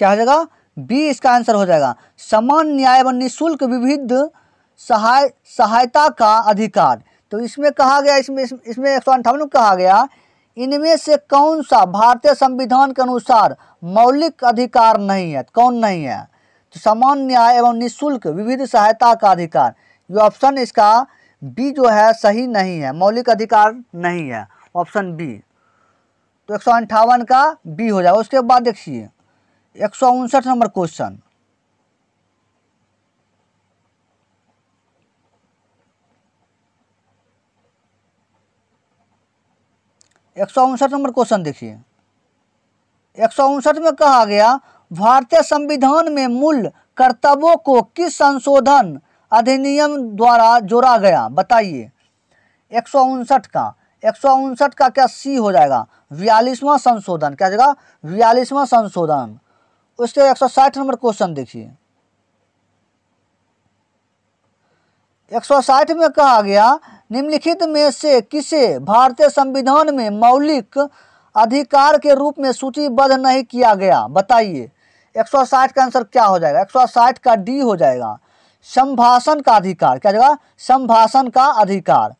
क्या हो जाएगा बी इसका आंसर हो जाएगा समान न्याय एवं निःशुल्क विविध सहाय सहायता का अधिकार तो इसमें कहा गया इसमें इसमें एक सौ अंठावन कहा गया इनमें से कौन सा भारतीय संविधान के अनुसार मौलिक अधिकार नहीं है कौन नहीं है तो समान न्याय एवं निःशुल्क विविध सहायता का अधिकार ये ऑप्शन इसका बी जो है सही नहीं है मौलिक अधिकार नहीं है ऑप्शन बी तो एक का बी हो जाएगा उसके बाद देखिए एक सौ उनसठ नंबर क्वेश्चन एक सौ उनसठ नंबर क्वेश्चन देखिए एक सौ उनसठ में कहा गया भारतीय संविधान में मूल कर्तव्यों को किस संशोधन अधिनियम द्वारा जोड़ा गया बताइए एक सौ उनसठ का एक सौ उनसठ का क्या सी हो जाएगा बयालीसवां संशोधन क्या जाएगा बयालीसवां संशोधन उसके 160 नंबर क्वेश्चन देखिए 160 में कहा गया निम्नलिखित में से किसे भारतीय संविधान में मौलिक अधिकार के रूप में सूचीबद्ध नहीं किया गया बताइए 160 का आंसर क्या हो जाएगा 160 का डी हो जाएगा संभाषण का अधिकार क्या जाएगा संभाषण का अधिकार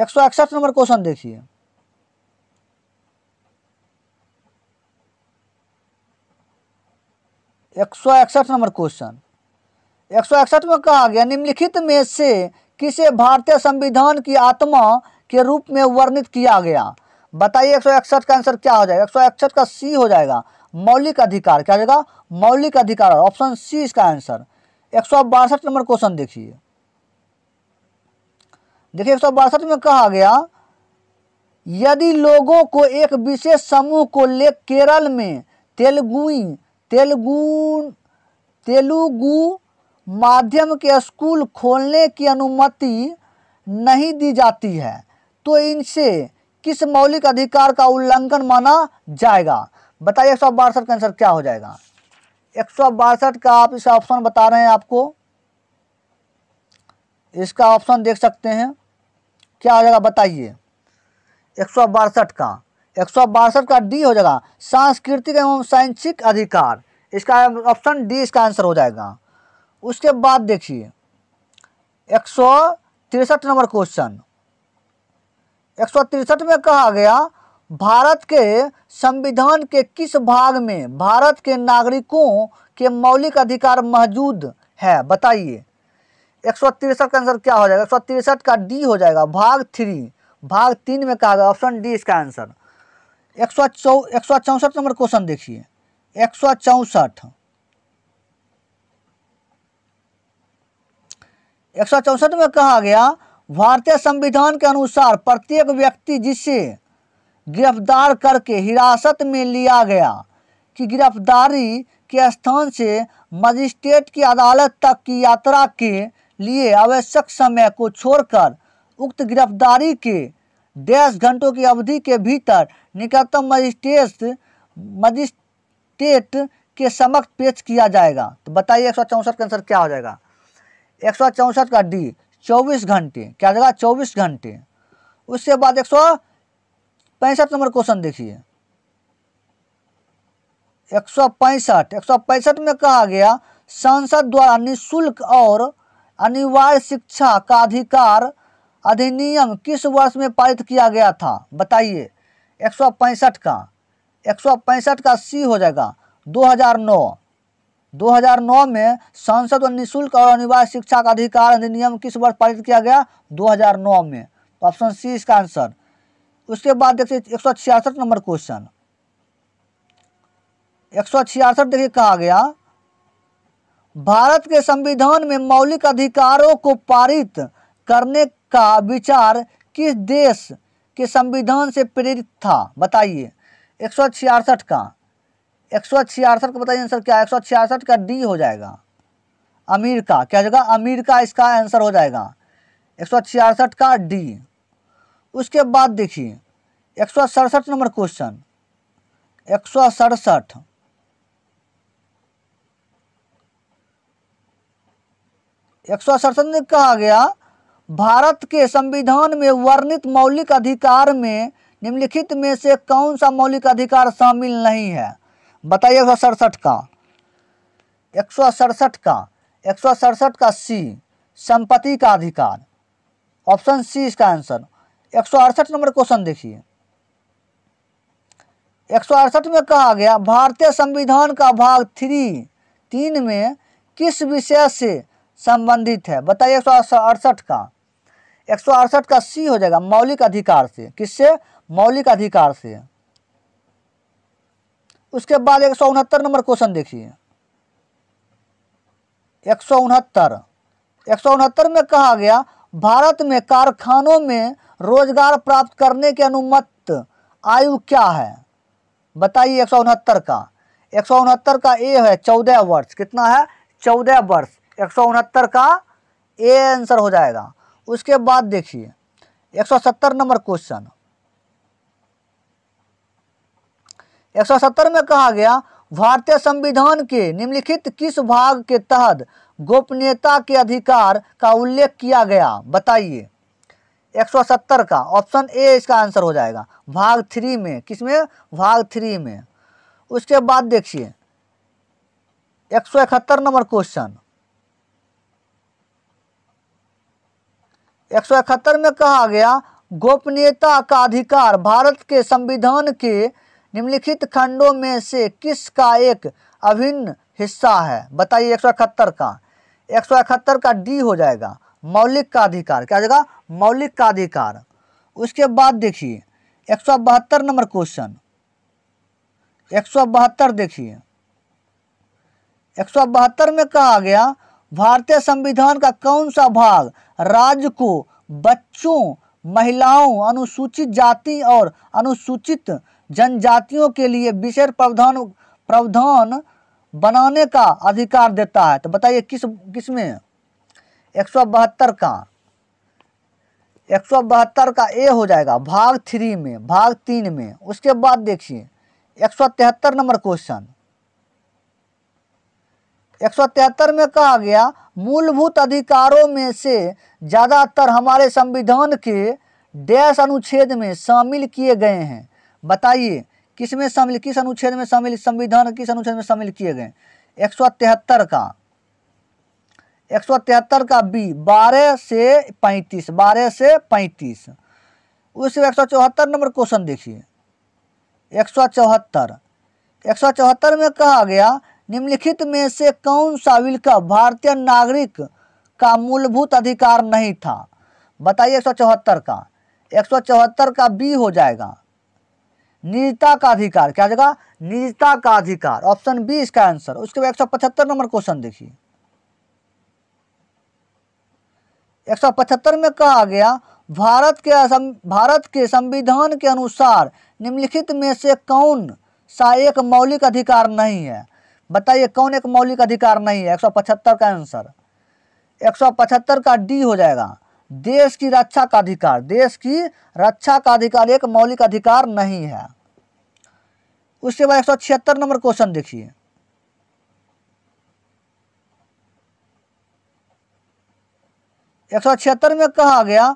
एक नंबर क्वेश्चन देखिए एक सौ इकसठ नंबर क्वेश्चन एक सौ इकसठ में कहा गया निम्नलिखित में से किसे भारतीय संविधान की आत्मा के रूप में वर्णित किया गया बताइए एक सौ इकसठ का आंसर क्या हो जाएगा एक सौ इकसठ का सी हो जाएगा मौलिक अधिकार क्या हो जाएगा मौलिक अधिकार ऑप्शन सी इसका आंसर एक सौ बासठ नंबर क्वेश्चन देखिए देखिए एक सौ बासठ में कहा गया यदि लोगों को एक विशेष समूह को ले केरल में तेलुगुई तेलुगु तेलुगु माध्यम के स्कूल खोलने की अनुमति नहीं दी जाती है तो इनसे किस मौलिक अधिकार का उल्लंघन माना जाएगा बताइए एक सौ बासठ का आंसर क्या हो जाएगा एक सौ बासठ का आप इसे ऑप्शन बता रहे हैं आपको इसका ऑप्शन देख सकते हैं क्या हो जाएगा बताइए एक सौ बासठ का एक सौ बासठ का डी हो जाएगा सांस्कृतिक एवं शैक्षिक अधिकार इसका ऑप्शन डी इसका आंसर हो जाएगा उसके बाद देखिए एक सौ तिरसठ नंबर क्वेश्चन एक सौ तिरसठ में कहा गया भारत के संविधान के किस भाग में भारत के नागरिकों के मौलिक अधिकार मौजूद है बताइए एक सौ तिरसठ का आंसर क्या हो जाएगा एक तिरसठ का डी हो जाएगा भाग थ्री भाग तीन में कहा गया ऑप्शन डी इसका आंसर एक सौ चौ एक सौ चौंसठ नंबर क्वेश्चन देखिए एक सौ चौंसठ एक सौ चौंसठ में कहा गया भारतीय संविधान के अनुसार प्रत्येक व्यक्ति जिसे गिरफ्तार करके हिरासत में लिया गया कि गिरफ्तारी के स्थान से मजिस्ट्रेट की अदालत तक की यात्रा के लिए आवश्यक समय को छोड़कर उक्त गिरफ्तारी के डैश घंटों की अवधि के भीतर निकटतम मजिस्ट्रेट मजिस्ट्रेट के समक्ष पेश किया जाएगा तो बताइए एक सौ चौंसठ का आंसर क्या हो जाएगा एक सौ चौंसठ का डी चौबीस घंटे क्या जाएगा चौबीस घंटे उसके बाद एक सौ पैंसठ नंबर क्वेश्चन देखिए एक सौ पैंसठ एक सौ पैंसठ में कहा गया संसद द्वारा निःशुल्क और अनिवार्य शिक्षा का अधिकार अधिनियम किस वर्ष में पारित किया गया था बताइए एक सौ का एक सौ का सी हो जाएगा 2009 2009 में संसद और निःशुल्क और अनिवार्य शिक्षा का अधिकार अधिनियम किस वर्ष पारित किया गया 2009 में तो ऑप्शन सी इसका आंसर उसके बाद देखिए एक नंबर क्वेश्चन एक देखिए कहा गया भारत के संविधान में मौलिक अधिकारों को पारित करने का विचार किस देश के संविधान से प्रेरित था बताइए एक सौ छियासठ का एक सौ छियासठ का बताइए आंसर क्या एक का डी हो जाएगा अमेरिका क्या जगह अमेरिका इसका आंसर हो जाएगा एक का डी उसके बाद देखिए एक सौ सड़सठ नंबर क्वेश्चन एक सौ सड़सठ एक सौ सड़सठ कहा गया भारत के संविधान में वर्णित मौलिक अधिकार में निम्नलिखित में से कौन सा मौलिक अधिकार शामिल नहीं है बताइए एक सौ सड़सठ का एक सौ सड़सठ का एक सौ सड़सठ का सी संपत्ति का अधिकार ऑप्शन सी इसका आंसर एक सौ अड़सठ नंबर क्वेश्चन देखिए एक सौ अड़सठ में कहा गया भारतीय संविधान का भाग थ्री तीन में किस विषय से संबंधित है बताइए एक सौ अड़सठ का एक सौ अड़सठ का सी हो जाएगा मौलिक अधिकार से किससे मौलिक अधिकार से उसके बाद एक सौ उनहत्तर नंबर क्वेश्चन देखिए एक सौ उनहत्तर एक सौ उनहत्तर में कहा गया भारत में कारखानों में रोजगार प्राप्त करने के अनुमत आयु क्या है बताइए एक सौ उनहत्तर का एक सौ उनहत्तर का ए है चौदह वर्ष कितना है चौदह वर्ष एक सौ उनहत्तर का ए आंसर हो जाएगा उसके बाद देखिए 170 नंबर क्वेश्चन 170 में कहा गया भारतीय संविधान के निम्नलिखित किस भाग के तहत गोपनीयता के अधिकार का उल्लेख किया गया बताइए 170 का ऑप्शन ए इसका आंसर हो जाएगा भाग थ्री में किसमें भाग थ्री में उसके बाद देखिए एक नंबर क्वेश्चन इकहत्तर में कहा गया गोपनीयता का अधिकार भारत के संविधान के निम्नलिखित खंडों में से किस का एक अभिन्न हिस्सा है बताइए एक का एक का डी हो जाएगा मौलिक का अधिकार क्या जाएगा मौलिक का अधिकार उसके बाद देखिए एक नंबर क्वेश्चन एक देखिए एक में कहा गया भारतीय संविधान का कौन सा भाग राज्य को बच्चों महिलाओं अनुसूचित जाति और अनुसूचित जनजातियों के लिए विशेष प्रावधान प्रावधान बनाने का अधिकार देता है तो बताइए किस किस में एक सौ बहत्तर का एक सौ बहत्तर का ए हो जाएगा भाग थ्री में भाग तीन में उसके बाद देखिए एक सौ तिहत्तर नंबर क्वेश्चन एक में कहा गया मूलभूत अधिकारों में से ज़्यादातर हमारे संविधान के डैश अनुच्छेद में शामिल किए गए हैं बताइए किस में शामिल किस अनुच्छेद में शामिल संविधान किस अनुच्छेद में शामिल किए गए एक सौ तिहत्तर का एक सौ तिहत्तर का बी बारह से 35 बारह से पैंतीस उसमें एक सौ चौहत्तर नंबर क्वेश्चन देखिए एक सौ चौहत्तर एक सौ चौहत्तर में कहा गया निम्नलिखित में से कौन सा विलका भारतीय नागरिक का मूलभूत अधिकार नहीं था बताइए एक का एक का बी हो जाएगा निजता का अधिकार क्या जगह निजता का अधिकार ऑप्शन बी इसका आंसर उसके बाद एक नंबर क्वेश्चन देखिए 175 में कहा गया भारत के सं, भारत के संविधान के अनुसार निम्नलिखित में से कौन सा एक मौलिक अधिकार नहीं है बताइए कौन एक मौलिक अधिकार नहीं है एक का आंसर एक का डी हो जाएगा देश की रक्षा का अधिकार देश की रक्षा का अधिकार एक मौलिक अधिकार नहीं है उसके बाद एक नंबर क्वेश्चन देखिए एक सौ छिहत्तर में कहा गया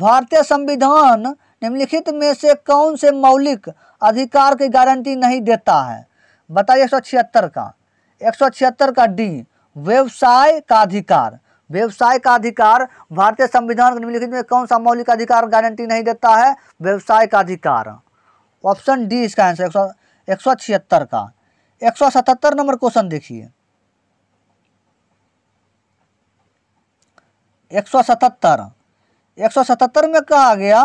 भारतीय संविधान निम्नलिखित में से कौन से मौलिक अधिकार की गारंटी नहीं देता है बताइए एक सौ छिहत्तर का एक का डी व्यवसाय का अधिकार व्यवसाय का अधिकार भारतीय संविधान के निम्नलिखित में कौन सा मौलिक अधिकार गारंटी नहीं देता है व्यवसाय का अधिकार ऑप्शन डी इसका आंसर एक सौ एक सौ छिहत्तर का एक सौ सतहत्तर नंबर क्वेश्चन देखिए एक सौ सतहत्तर एक सौ सतहत्तर में कहा गया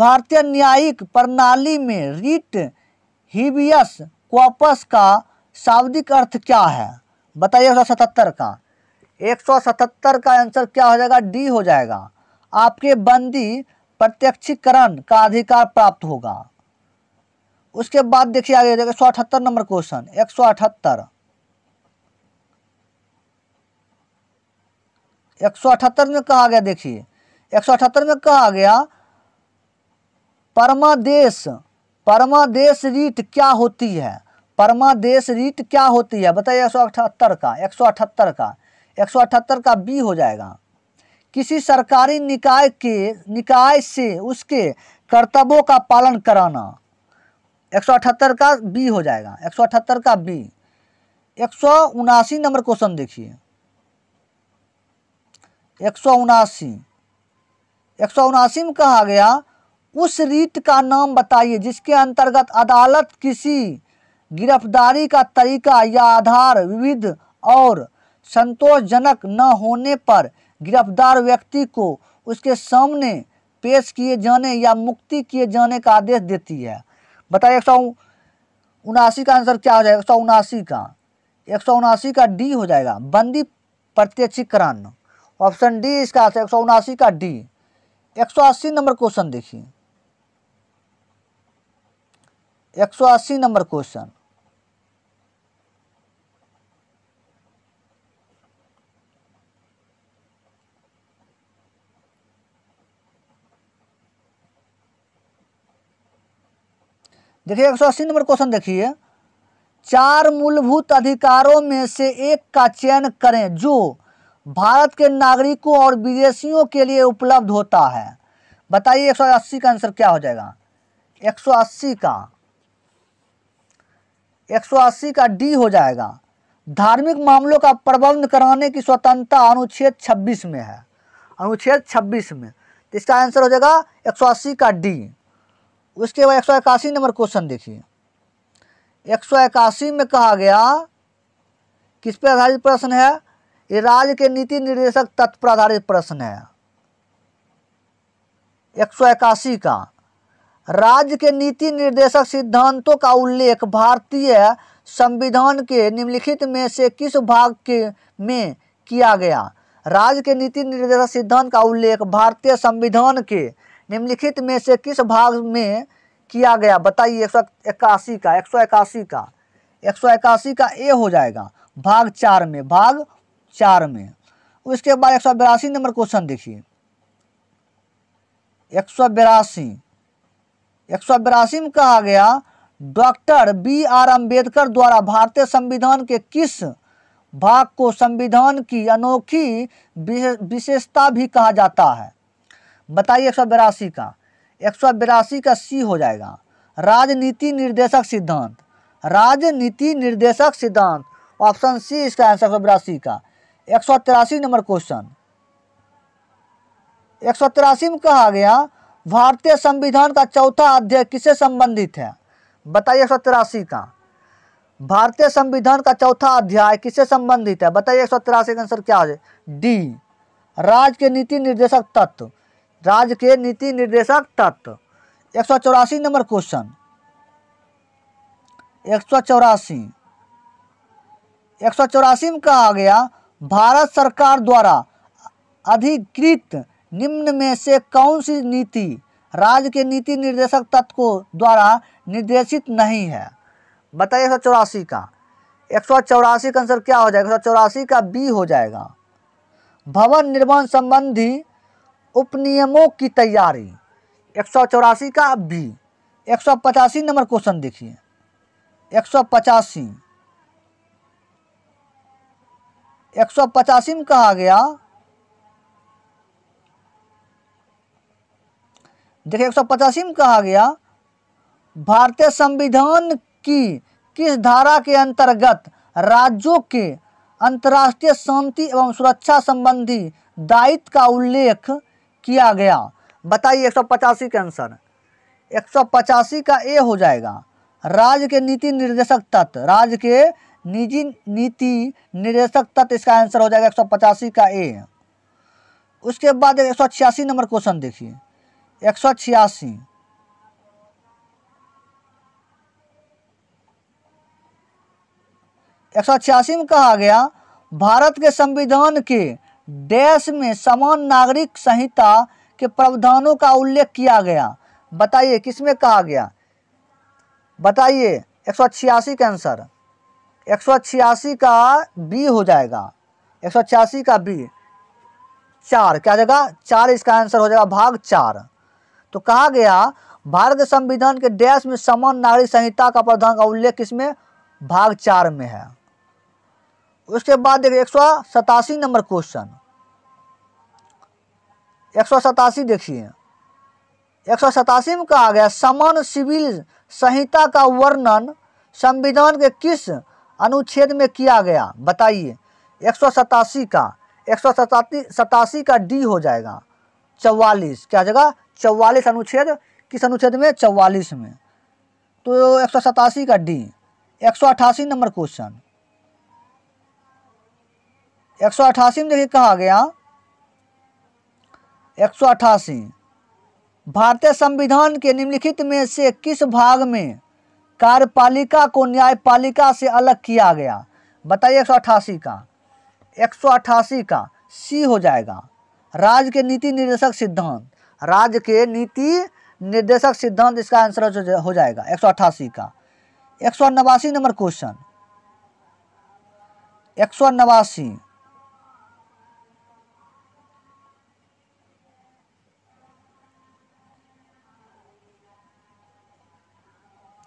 भारतीय न्यायिक प्रणाली में रिट हिबियस कॉपस का शाब्दिक अर्थ क्या है बताइए एक सतहत्तर का एक सौ सतहत्तर का आंसर क्या हो जाएगा डी हो जाएगा आपके बंदी प्रत्यक्षीकरण का अधिकार प्राप्त होगा उसके बाद देखिए आगे एक सौ अठहत्तर नंबर क्वेश्चन एक सौ अठहत्तर एक सौ अठहत्तर में कहा गया देखिए एक सौ अठहत्तर में कहा गया परमादेश परमादेश रीट क्या होती है परमादेश रीत क्या होती है बताइए एक का एक का एक का बी हो जाएगा किसी सरकारी निकाय के निकाय से उसके कर्तव्यों का पालन कराना 178 का बी हो जाएगा 178 का बी एक नंबर क्वेश्चन देखिए एक सौ उनासी एक सौ उनासी में कहा गया उस रीत का नाम बताइए जिसके अंतर्गत अदालत किसी गिरफ्तारी का तरीका या आधार विविध और संतोषजनक न होने पर गिरफ्तार व्यक्ति को उसके सामने पेश किए जाने या मुक्ति किए जाने का आदेश देती है बताइए एक सौ उनासी का आंसर क्या हो जाएगा एक सौ उनासी का एक सौ उनासी का डी हो जाएगा बंदी प्रत्यक्षीकरण ऑप्शन डी इसका आंसर एक सौ उनासी का डी एक सौ अस्सी नंबर क्वेश्चन देखिए एक सौ अस्सी नंबर क्वेश्चन देखिए एक नंबर क्वेश्चन देखिए चार मूलभूत अधिकारों में से एक का चयन करें जो भारत के नागरिकों और विदेशियों के लिए उपलब्ध होता है बताइए 180 का आंसर क्या हो जाएगा 180 का 180 का डी हो जाएगा धार्मिक मामलों का प्रबंध कराने की स्वतंत्रता अनुच्छेद 26 में है अनुच्छेद 26 में तो इसका आंसर हो जाएगा 180 का डी उसके बाद एक सौ इक्यासी नंबर क्वेश्चन देखिए एक सौ इक्यासी में कहा गया किस पर आधारित प्रश्न है ये राज्य के नीति निर्देशक तत्व पर आधारित प्रश्न है एक सौ इक्यासी का राज्य के नीति निर्देशक सिद्धांतों का उल्लेख भारतीय संविधान के निम्नलिखित में से किस भाग के में किया गया राज्य के नीति निर्देशक सिद्धांत का उल्लेख भारतीय संविधान के निम्नलिखित में से किस भाग में किया गया बताइए एक सौ इक्यासी का एक सौ इक्यासी का एक सौ इक्यासी का ए हो जाएगा भाग चार में भाग चार में उसके बाद एक सौ बिरासी नंबर क्वेश्चन देखिए एक सौ बिरासी एक सौ बिरासी में कहा गया डॉक्टर बी आर अंबेडकर द्वारा भारतीय संविधान के किस भाग को संविधान की अनोखी विशेषता भी कहा जाता है बताइए एक का एक सौ बिरासी का सी हो जाएगा राजनीति निर्देशक सिद्धांत राजनीति निर्देशक सिद्धांत ऑप्शन सी इसका आंसर एक सौ बिरासी का एक सौ तिरासी नंबर क्वेश्चन एक सौ तिरासी में कहा गया भारतीय संविधान का चौथा अध्याय किसे संबंधित है बताइए एक सौ तिरासी का भारतीय संविधान का चौथा अध्याय किसे संबंधित है बताइए एक सौ तिरासी का आंसर क्या है डी राज्य के नीति निर्देशक तत्व राज्य के नीति निर्देशक तत्व एक सौ चौरासी नंबर क्वेश्चन एक सौ चौरासी एक सौ चौरासी में कहा गया भारत सरकार द्वारा अधिकृत निम्न में से कौन सी नीति राज्य के नीति निर्देशक तत्व को द्वारा निर्देशित नहीं है बताइए एक सौ चौरासी का एक सौ चौरासी का आंसर क्या हो जाएगा एक सौ चौरासी का बी हो जाएगा भवन निर्माण संबंधी उपनियमों की तैयारी एक सौ चौरासी का अब भी एक सौ पचासी नंबर क्वेश्चन देखिए एक सौ पचासी एक सौ पचासी में कहा गया देखिए एक सौ पचासी में कहा गया भारतीय संविधान की किस धारा के अंतर्गत राज्यों के अंतर्राष्ट्रीय शांति एवं सुरक्षा संबंधी दायित्व का उल्लेख किया गया बताइए एक सौ पचासी आंसर एक सौ पचासी का ए हो जाएगा राज्य के नीति निर्देशक तत्व राज्य के निजी नीति निर्देशक तत्व इसका आंसर हो जाएगा एक सौ पचासी का ए उसके बाद एक सौ छियासी नंबर क्वेश्चन देखिए एक सौ छियासी एक सौ छियासी में कहा गया भारत के संविधान के देश में समान नागरिक संहिता के प्रावधानों का उल्लेख किया गया बताइए किसमें कहा गया बताइए एक सौ छियासी का आंसर एक सौ छियासी का बी हो जाएगा एक सौ छियासी का बी चार क्या जाएगा चार इसका आंसर हो जाएगा भाग चार तो कहा गया भारत के संविधान के देश में समान नागरिक संहिता का प्रावधान का उल्लेख किसमें भाग चार में है उसके बाद देखिए एक सौ सतासी नंबर क्वेश्चन एक सौ सतासी देखिए एक सौ सतासी में कहा गया समान सिविल संहिता का वर्णन संविधान के किस अनुच्छेद में किया गया बताइए एक सौ सतासी का एक सौ सतासी सतासी का डी हो जाएगा चौवालीस क्या जगह चौवालीस अनुच्छेद किस अनुच्छेद में चौवालीस में तो एक सौ सतासी का डी एक सौ अठासी नंबर क्वेश्चन एक सौ अठासी में देखिए कहा गया एक भारतीय संविधान के निम्नलिखित में से किस भाग में कार्यपालिका को न्यायपालिका से अलग किया गया बताइए एक का एक का सी हो जाएगा राज्य के नीति निर्देशक सिद्धांत राज्य के नीति निर्देशक सिद्धांत इसका आंसर हो जाएगा एक का एक नंबर क्वेश्चन एक सौ नवासी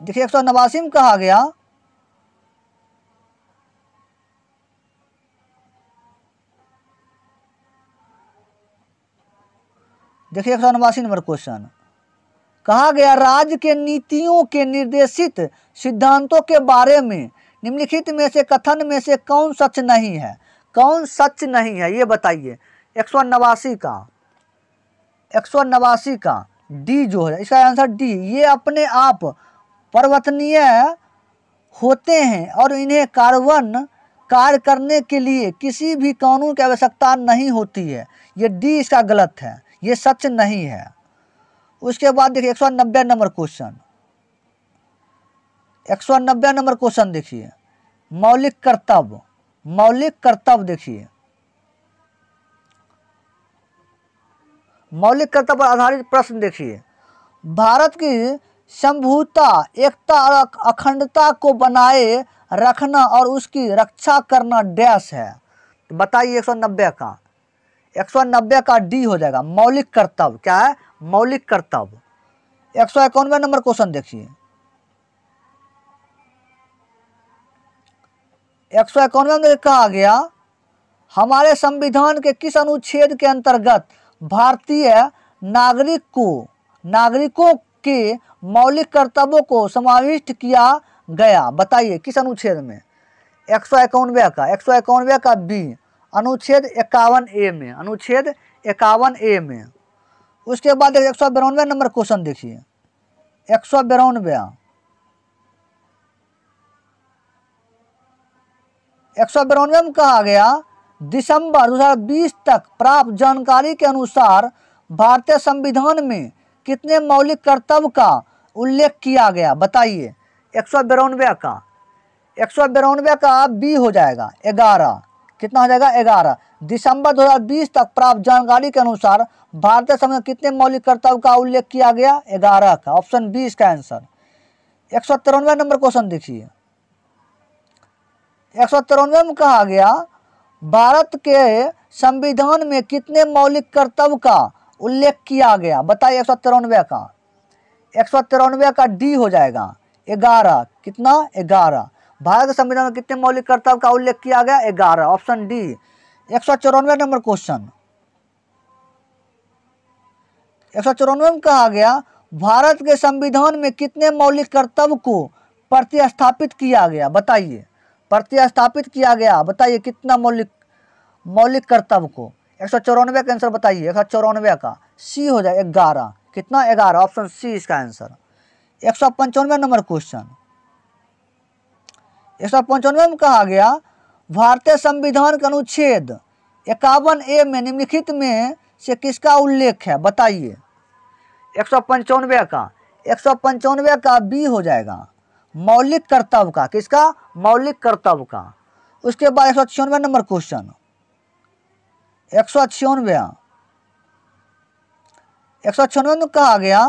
देखिए एक सौ नवासी में कहा गया देखिए एक सौ नवासी नंबर क्वेश्चन कहा गया राज्य के नीतियों के निर्देशित सिद्धांतों के बारे में निम्नलिखित में से कथन में से कौन सच नहीं है कौन सच नहीं है ये बताइए एक सौ नवासी का एक सौ नवासी का डी जो है इसका आंसर डी ये अपने आप परिवर्तनीय होते हैं और इन्हें कार्बन कार्य करने के लिए किसी भी कानून की आवश्यकता नहीं होती है ये डी इसका गलत है ये सच नहीं है उसके बाद देखिए एक सौ नब्बे नंबर क्वेश्चन एक सौ नब्बे नंबर क्वेश्चन देखिए मौलिक कर्तव्य मौलिक कर्तव्य देखिए मौलिक कर्तव्य पर आधारित प्रश्न देखिए भारत की सम्भुता एकता और अखंडता को बनाए रखना और उसकी रक्षा करना डैश है तो बताइए 190 का 190 का डी हो जाएगा मौलिक कर्तव्य क्या है मौलिक कर्तव्य एक सौ इक्यानवे नंबर क्वेश्चन देखिए एक सौ इक्यानवे में कहा गया हमारे संविधान के किस अनुच्छेद के अंतर्गत भारतीय नागरिक को नागरिकों के मौलिक कर्तव्यों को समाविष्ट किया गया बताइए किस अनुच्छेद में एक सौ इक्यानवे का एक सौ इक्यानवे का बी अनुच्छेद इक्यावन ए में अनुच्छेद इक्यावन ए में उसके बाद एक सौ बिरानवे नंबर क्वेश्चन देखिए एक सौ बिरानवे एक सौ बिरानवे में कहा गया दिसंबर 2020 तक प्राप्त जानकारी के अनुसार भारतीय संविधान में कितने मौलिक कर्तव्य का उल्लेख किया गया बताइए एक सौ बिरानवे का एक सौ बिरानवे का बी हो जाएगा ग्यारह कितना हो जाएगा ग्यारह दिसंबर 2020 तक प्राप्त जानकारी के अनुसार भारतीय समय कितने मौलिक कर्तव्य का उल्लेख किया गया ग्यारह का ऑप्शन बी इसका आंसर एक सौ तिरानवे नंबर क्वेश्चन देखिए एक सौ तिरानवे में कहा गया भारत के संविधान में कितने मौलिक कर्तव्य का उल्लेख किया गया बताइए एक सौ तिरानवे का एक सौ तिरानवे का डी हो जाएगा ग्यारह कितना ग्यारह भारत के संविधान में कितने मौलिक कर्तव्य का उल्लेख किया गया ग्यारह ऑप्शन डी एक सौ चौरानवे नंबर क्वेश्चन एक सौ चौरानवे में कहा गया भारत के संविधान में कितने मौलिक कर्तव्य को प्रतिस्थापित किया गया बताइए प्रतिस्थापित किया गया बताइए कितना मौलिक मौलिक कर्तव्य को एक सौ चौरानवे का आंसर बताइए एक सौ चौरानवे का सी हो जाए ग्यारह कितना ग्यारह ऑप्शन सी इसका आंसर एक सौ पंचानवे नंबर क्वेश्चन एक सौ पंचानवे में कहा गया भारतीय संविधान का अनुच्छेद इक्यावन ए में निम्नलिखित में से किसका उल्लेख है बताइए एक सौ पंचानवे का एक सौ पंचानवे का बी हो जाएगा मौलिक कर्तव्य का किसका मौलिक कर्तव्य का उसके बाद एक सौ छियानवे नंबर क्वेश्चन एक सौ छियानवे एक कहा गया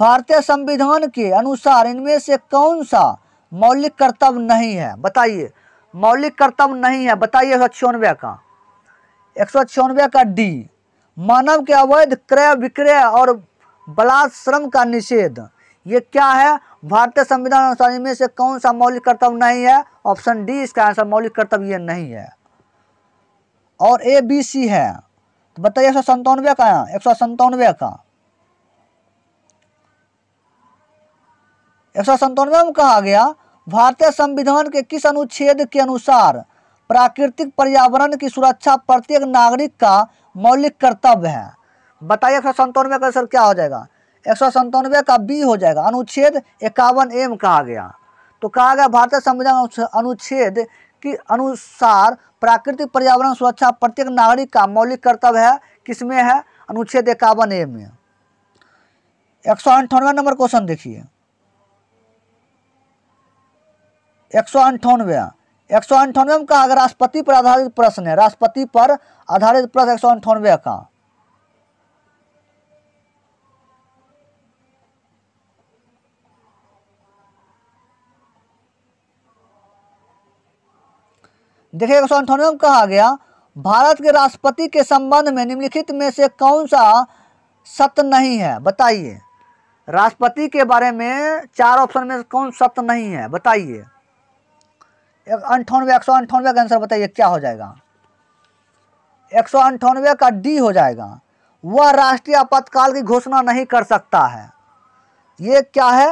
भारतीय संविधान के अनुसार इनमें से कौन सा मौलिक कर्तव्य नहीं है बताइए मौलिक कर्तव्य नहीं है बताइए एक सौ का एक सौ का डी मानव के अवैध क्रय विक्रय और बलात् श्रम का निषेध ये क्या है भारतीय संविधान अनुसार इनमें से कौन सा मौलिक कर्तव्य नहीं है ऑप्शन डी इसका आंसर मौलिक कर्तव्य नहीं है और ए बी सी है तो बताइए एक सौ संतानवे का यहाँ एक सौ संतानवे का एक सौ संतानवे में कहा गया भारतीय संविधान के किस अनुच्छेद के अनुसार प्राकृतिक पर्यावरण की सुरक्षा प्रत्येक नागरिक का मौलिक कर्तव्य है बताइए एक सौ संतानवे का सर क्या हो जाएगा एक सौ संतानवे का बी हो जाएगा अनुच्छेद इक्यावन एम कहा गया तो कहा गया भारतीय संविधान अनुच्छेद की अनुसार प्राकृतिक पर्यावरण सुरक्षा प्रत्येक नागरिक का मौलिक कर्तव्य है किसमें है अनुच्छेद इक्यावन ए में एक सौ अंठानवे नंबर क्वेश्चन देखिए एक सौ अंठानवे एक सौ अंठानवे का अगर राष्ट्रपति पर आधारित प्रश्न है राष्ट्रपति पर आधारित प्रश्न एक सौ अंठानवे का देखिए एक सौ कहा गया भारत के राष्ट्रपति के संबंध में निम्नलिखित में से कौन सा सत्य नहीं है बताइए राष्ट्रपति के बारे में चार ऑप्शन में कौन सत्य नहीं है बताइए एक अंठानवे एक सौ अंठानवे का आंसर बताइए क्या हो जाएगा एक सौ अंठानवे का डी हो जाएगा वह राष्ट्रीय आपातकाल की घोषणा नहीं कर सकता है ये क्या है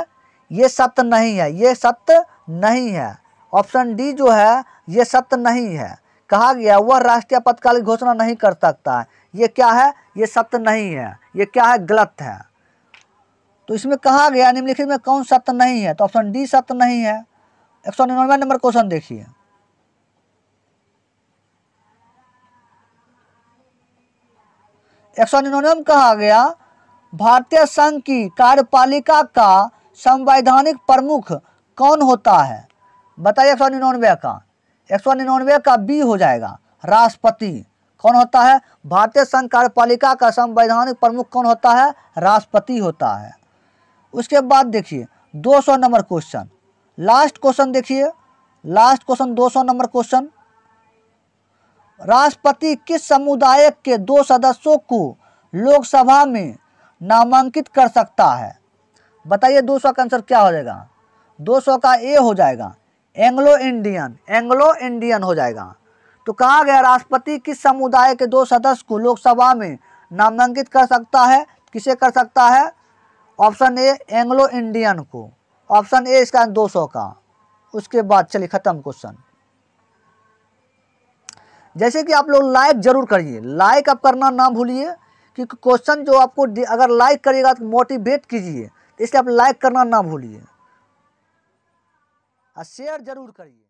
ये सत्य नहीं है ये सत्य नहीं है ऑप्शन डी जो है ये सत्य नहीं है कहा गया वह राष्ट्रीय आपातकालीन घोषणा नहीं कर सकता ये क्या है ये सत्य नहीं है ये क्या है गलत है तो इसमें कहा गया निम्नलिखित में कौन सत्य नहीं है तो ऑप्शन डी सत्य नहीं है एक सौ निन्यानवे नंबर क्वेश्चन देखिए एक सौ निन्यानवे में कहा गया भारतीय संघ की कार्यपालिका का संवैधानिक प्रमुख कौन होता है बताइए एक सौ निन्यानवे का एक सौ निन्यानवे का बी हो जाएगा राष्ट्रपति कौन होता है भारतीय संघ कार्यपालिका का संवैधानिक प्रमुख कौन होता है राष्ट्रपति होता है उसके बाद देखिए 200 नंबर क्वेश्चन लास्ट क्वेश्चन देखिए लास्ट क्वेश्चन 200 नंबर क्वेश्चन राष्ट्रपति किस समुदाय के दो सदस्यों को लोकसभा में नामांकित कर सकता है बताइए 200 का आंसर क्या हो जाएगा 200 का ए हो जाएगा एंग्लो इंडियन एंग्लो इंडियन हो जाएगा तो कहा गया राष्ट्रपति किस समुदाय के दो सदस्य को लोकसभा में नामांकित कर सकता है किसे कर सकता है ऑप्शन ए एंग्लो इंडियन को ऑप्शन ए इसका दो सौ का उसके बाद चलिए खत्म क्वेश्चन जैसे कि आप लोग लाइक जरूर करिए लाइक आप करना ना भूलिए क्योंकि क्वेश्चन जो आपको अगर लाइक करिएगा तो मोटिवेट कीजिए इसलिए आप लाइक करना ना भूलिए और शेयर जरूर करिए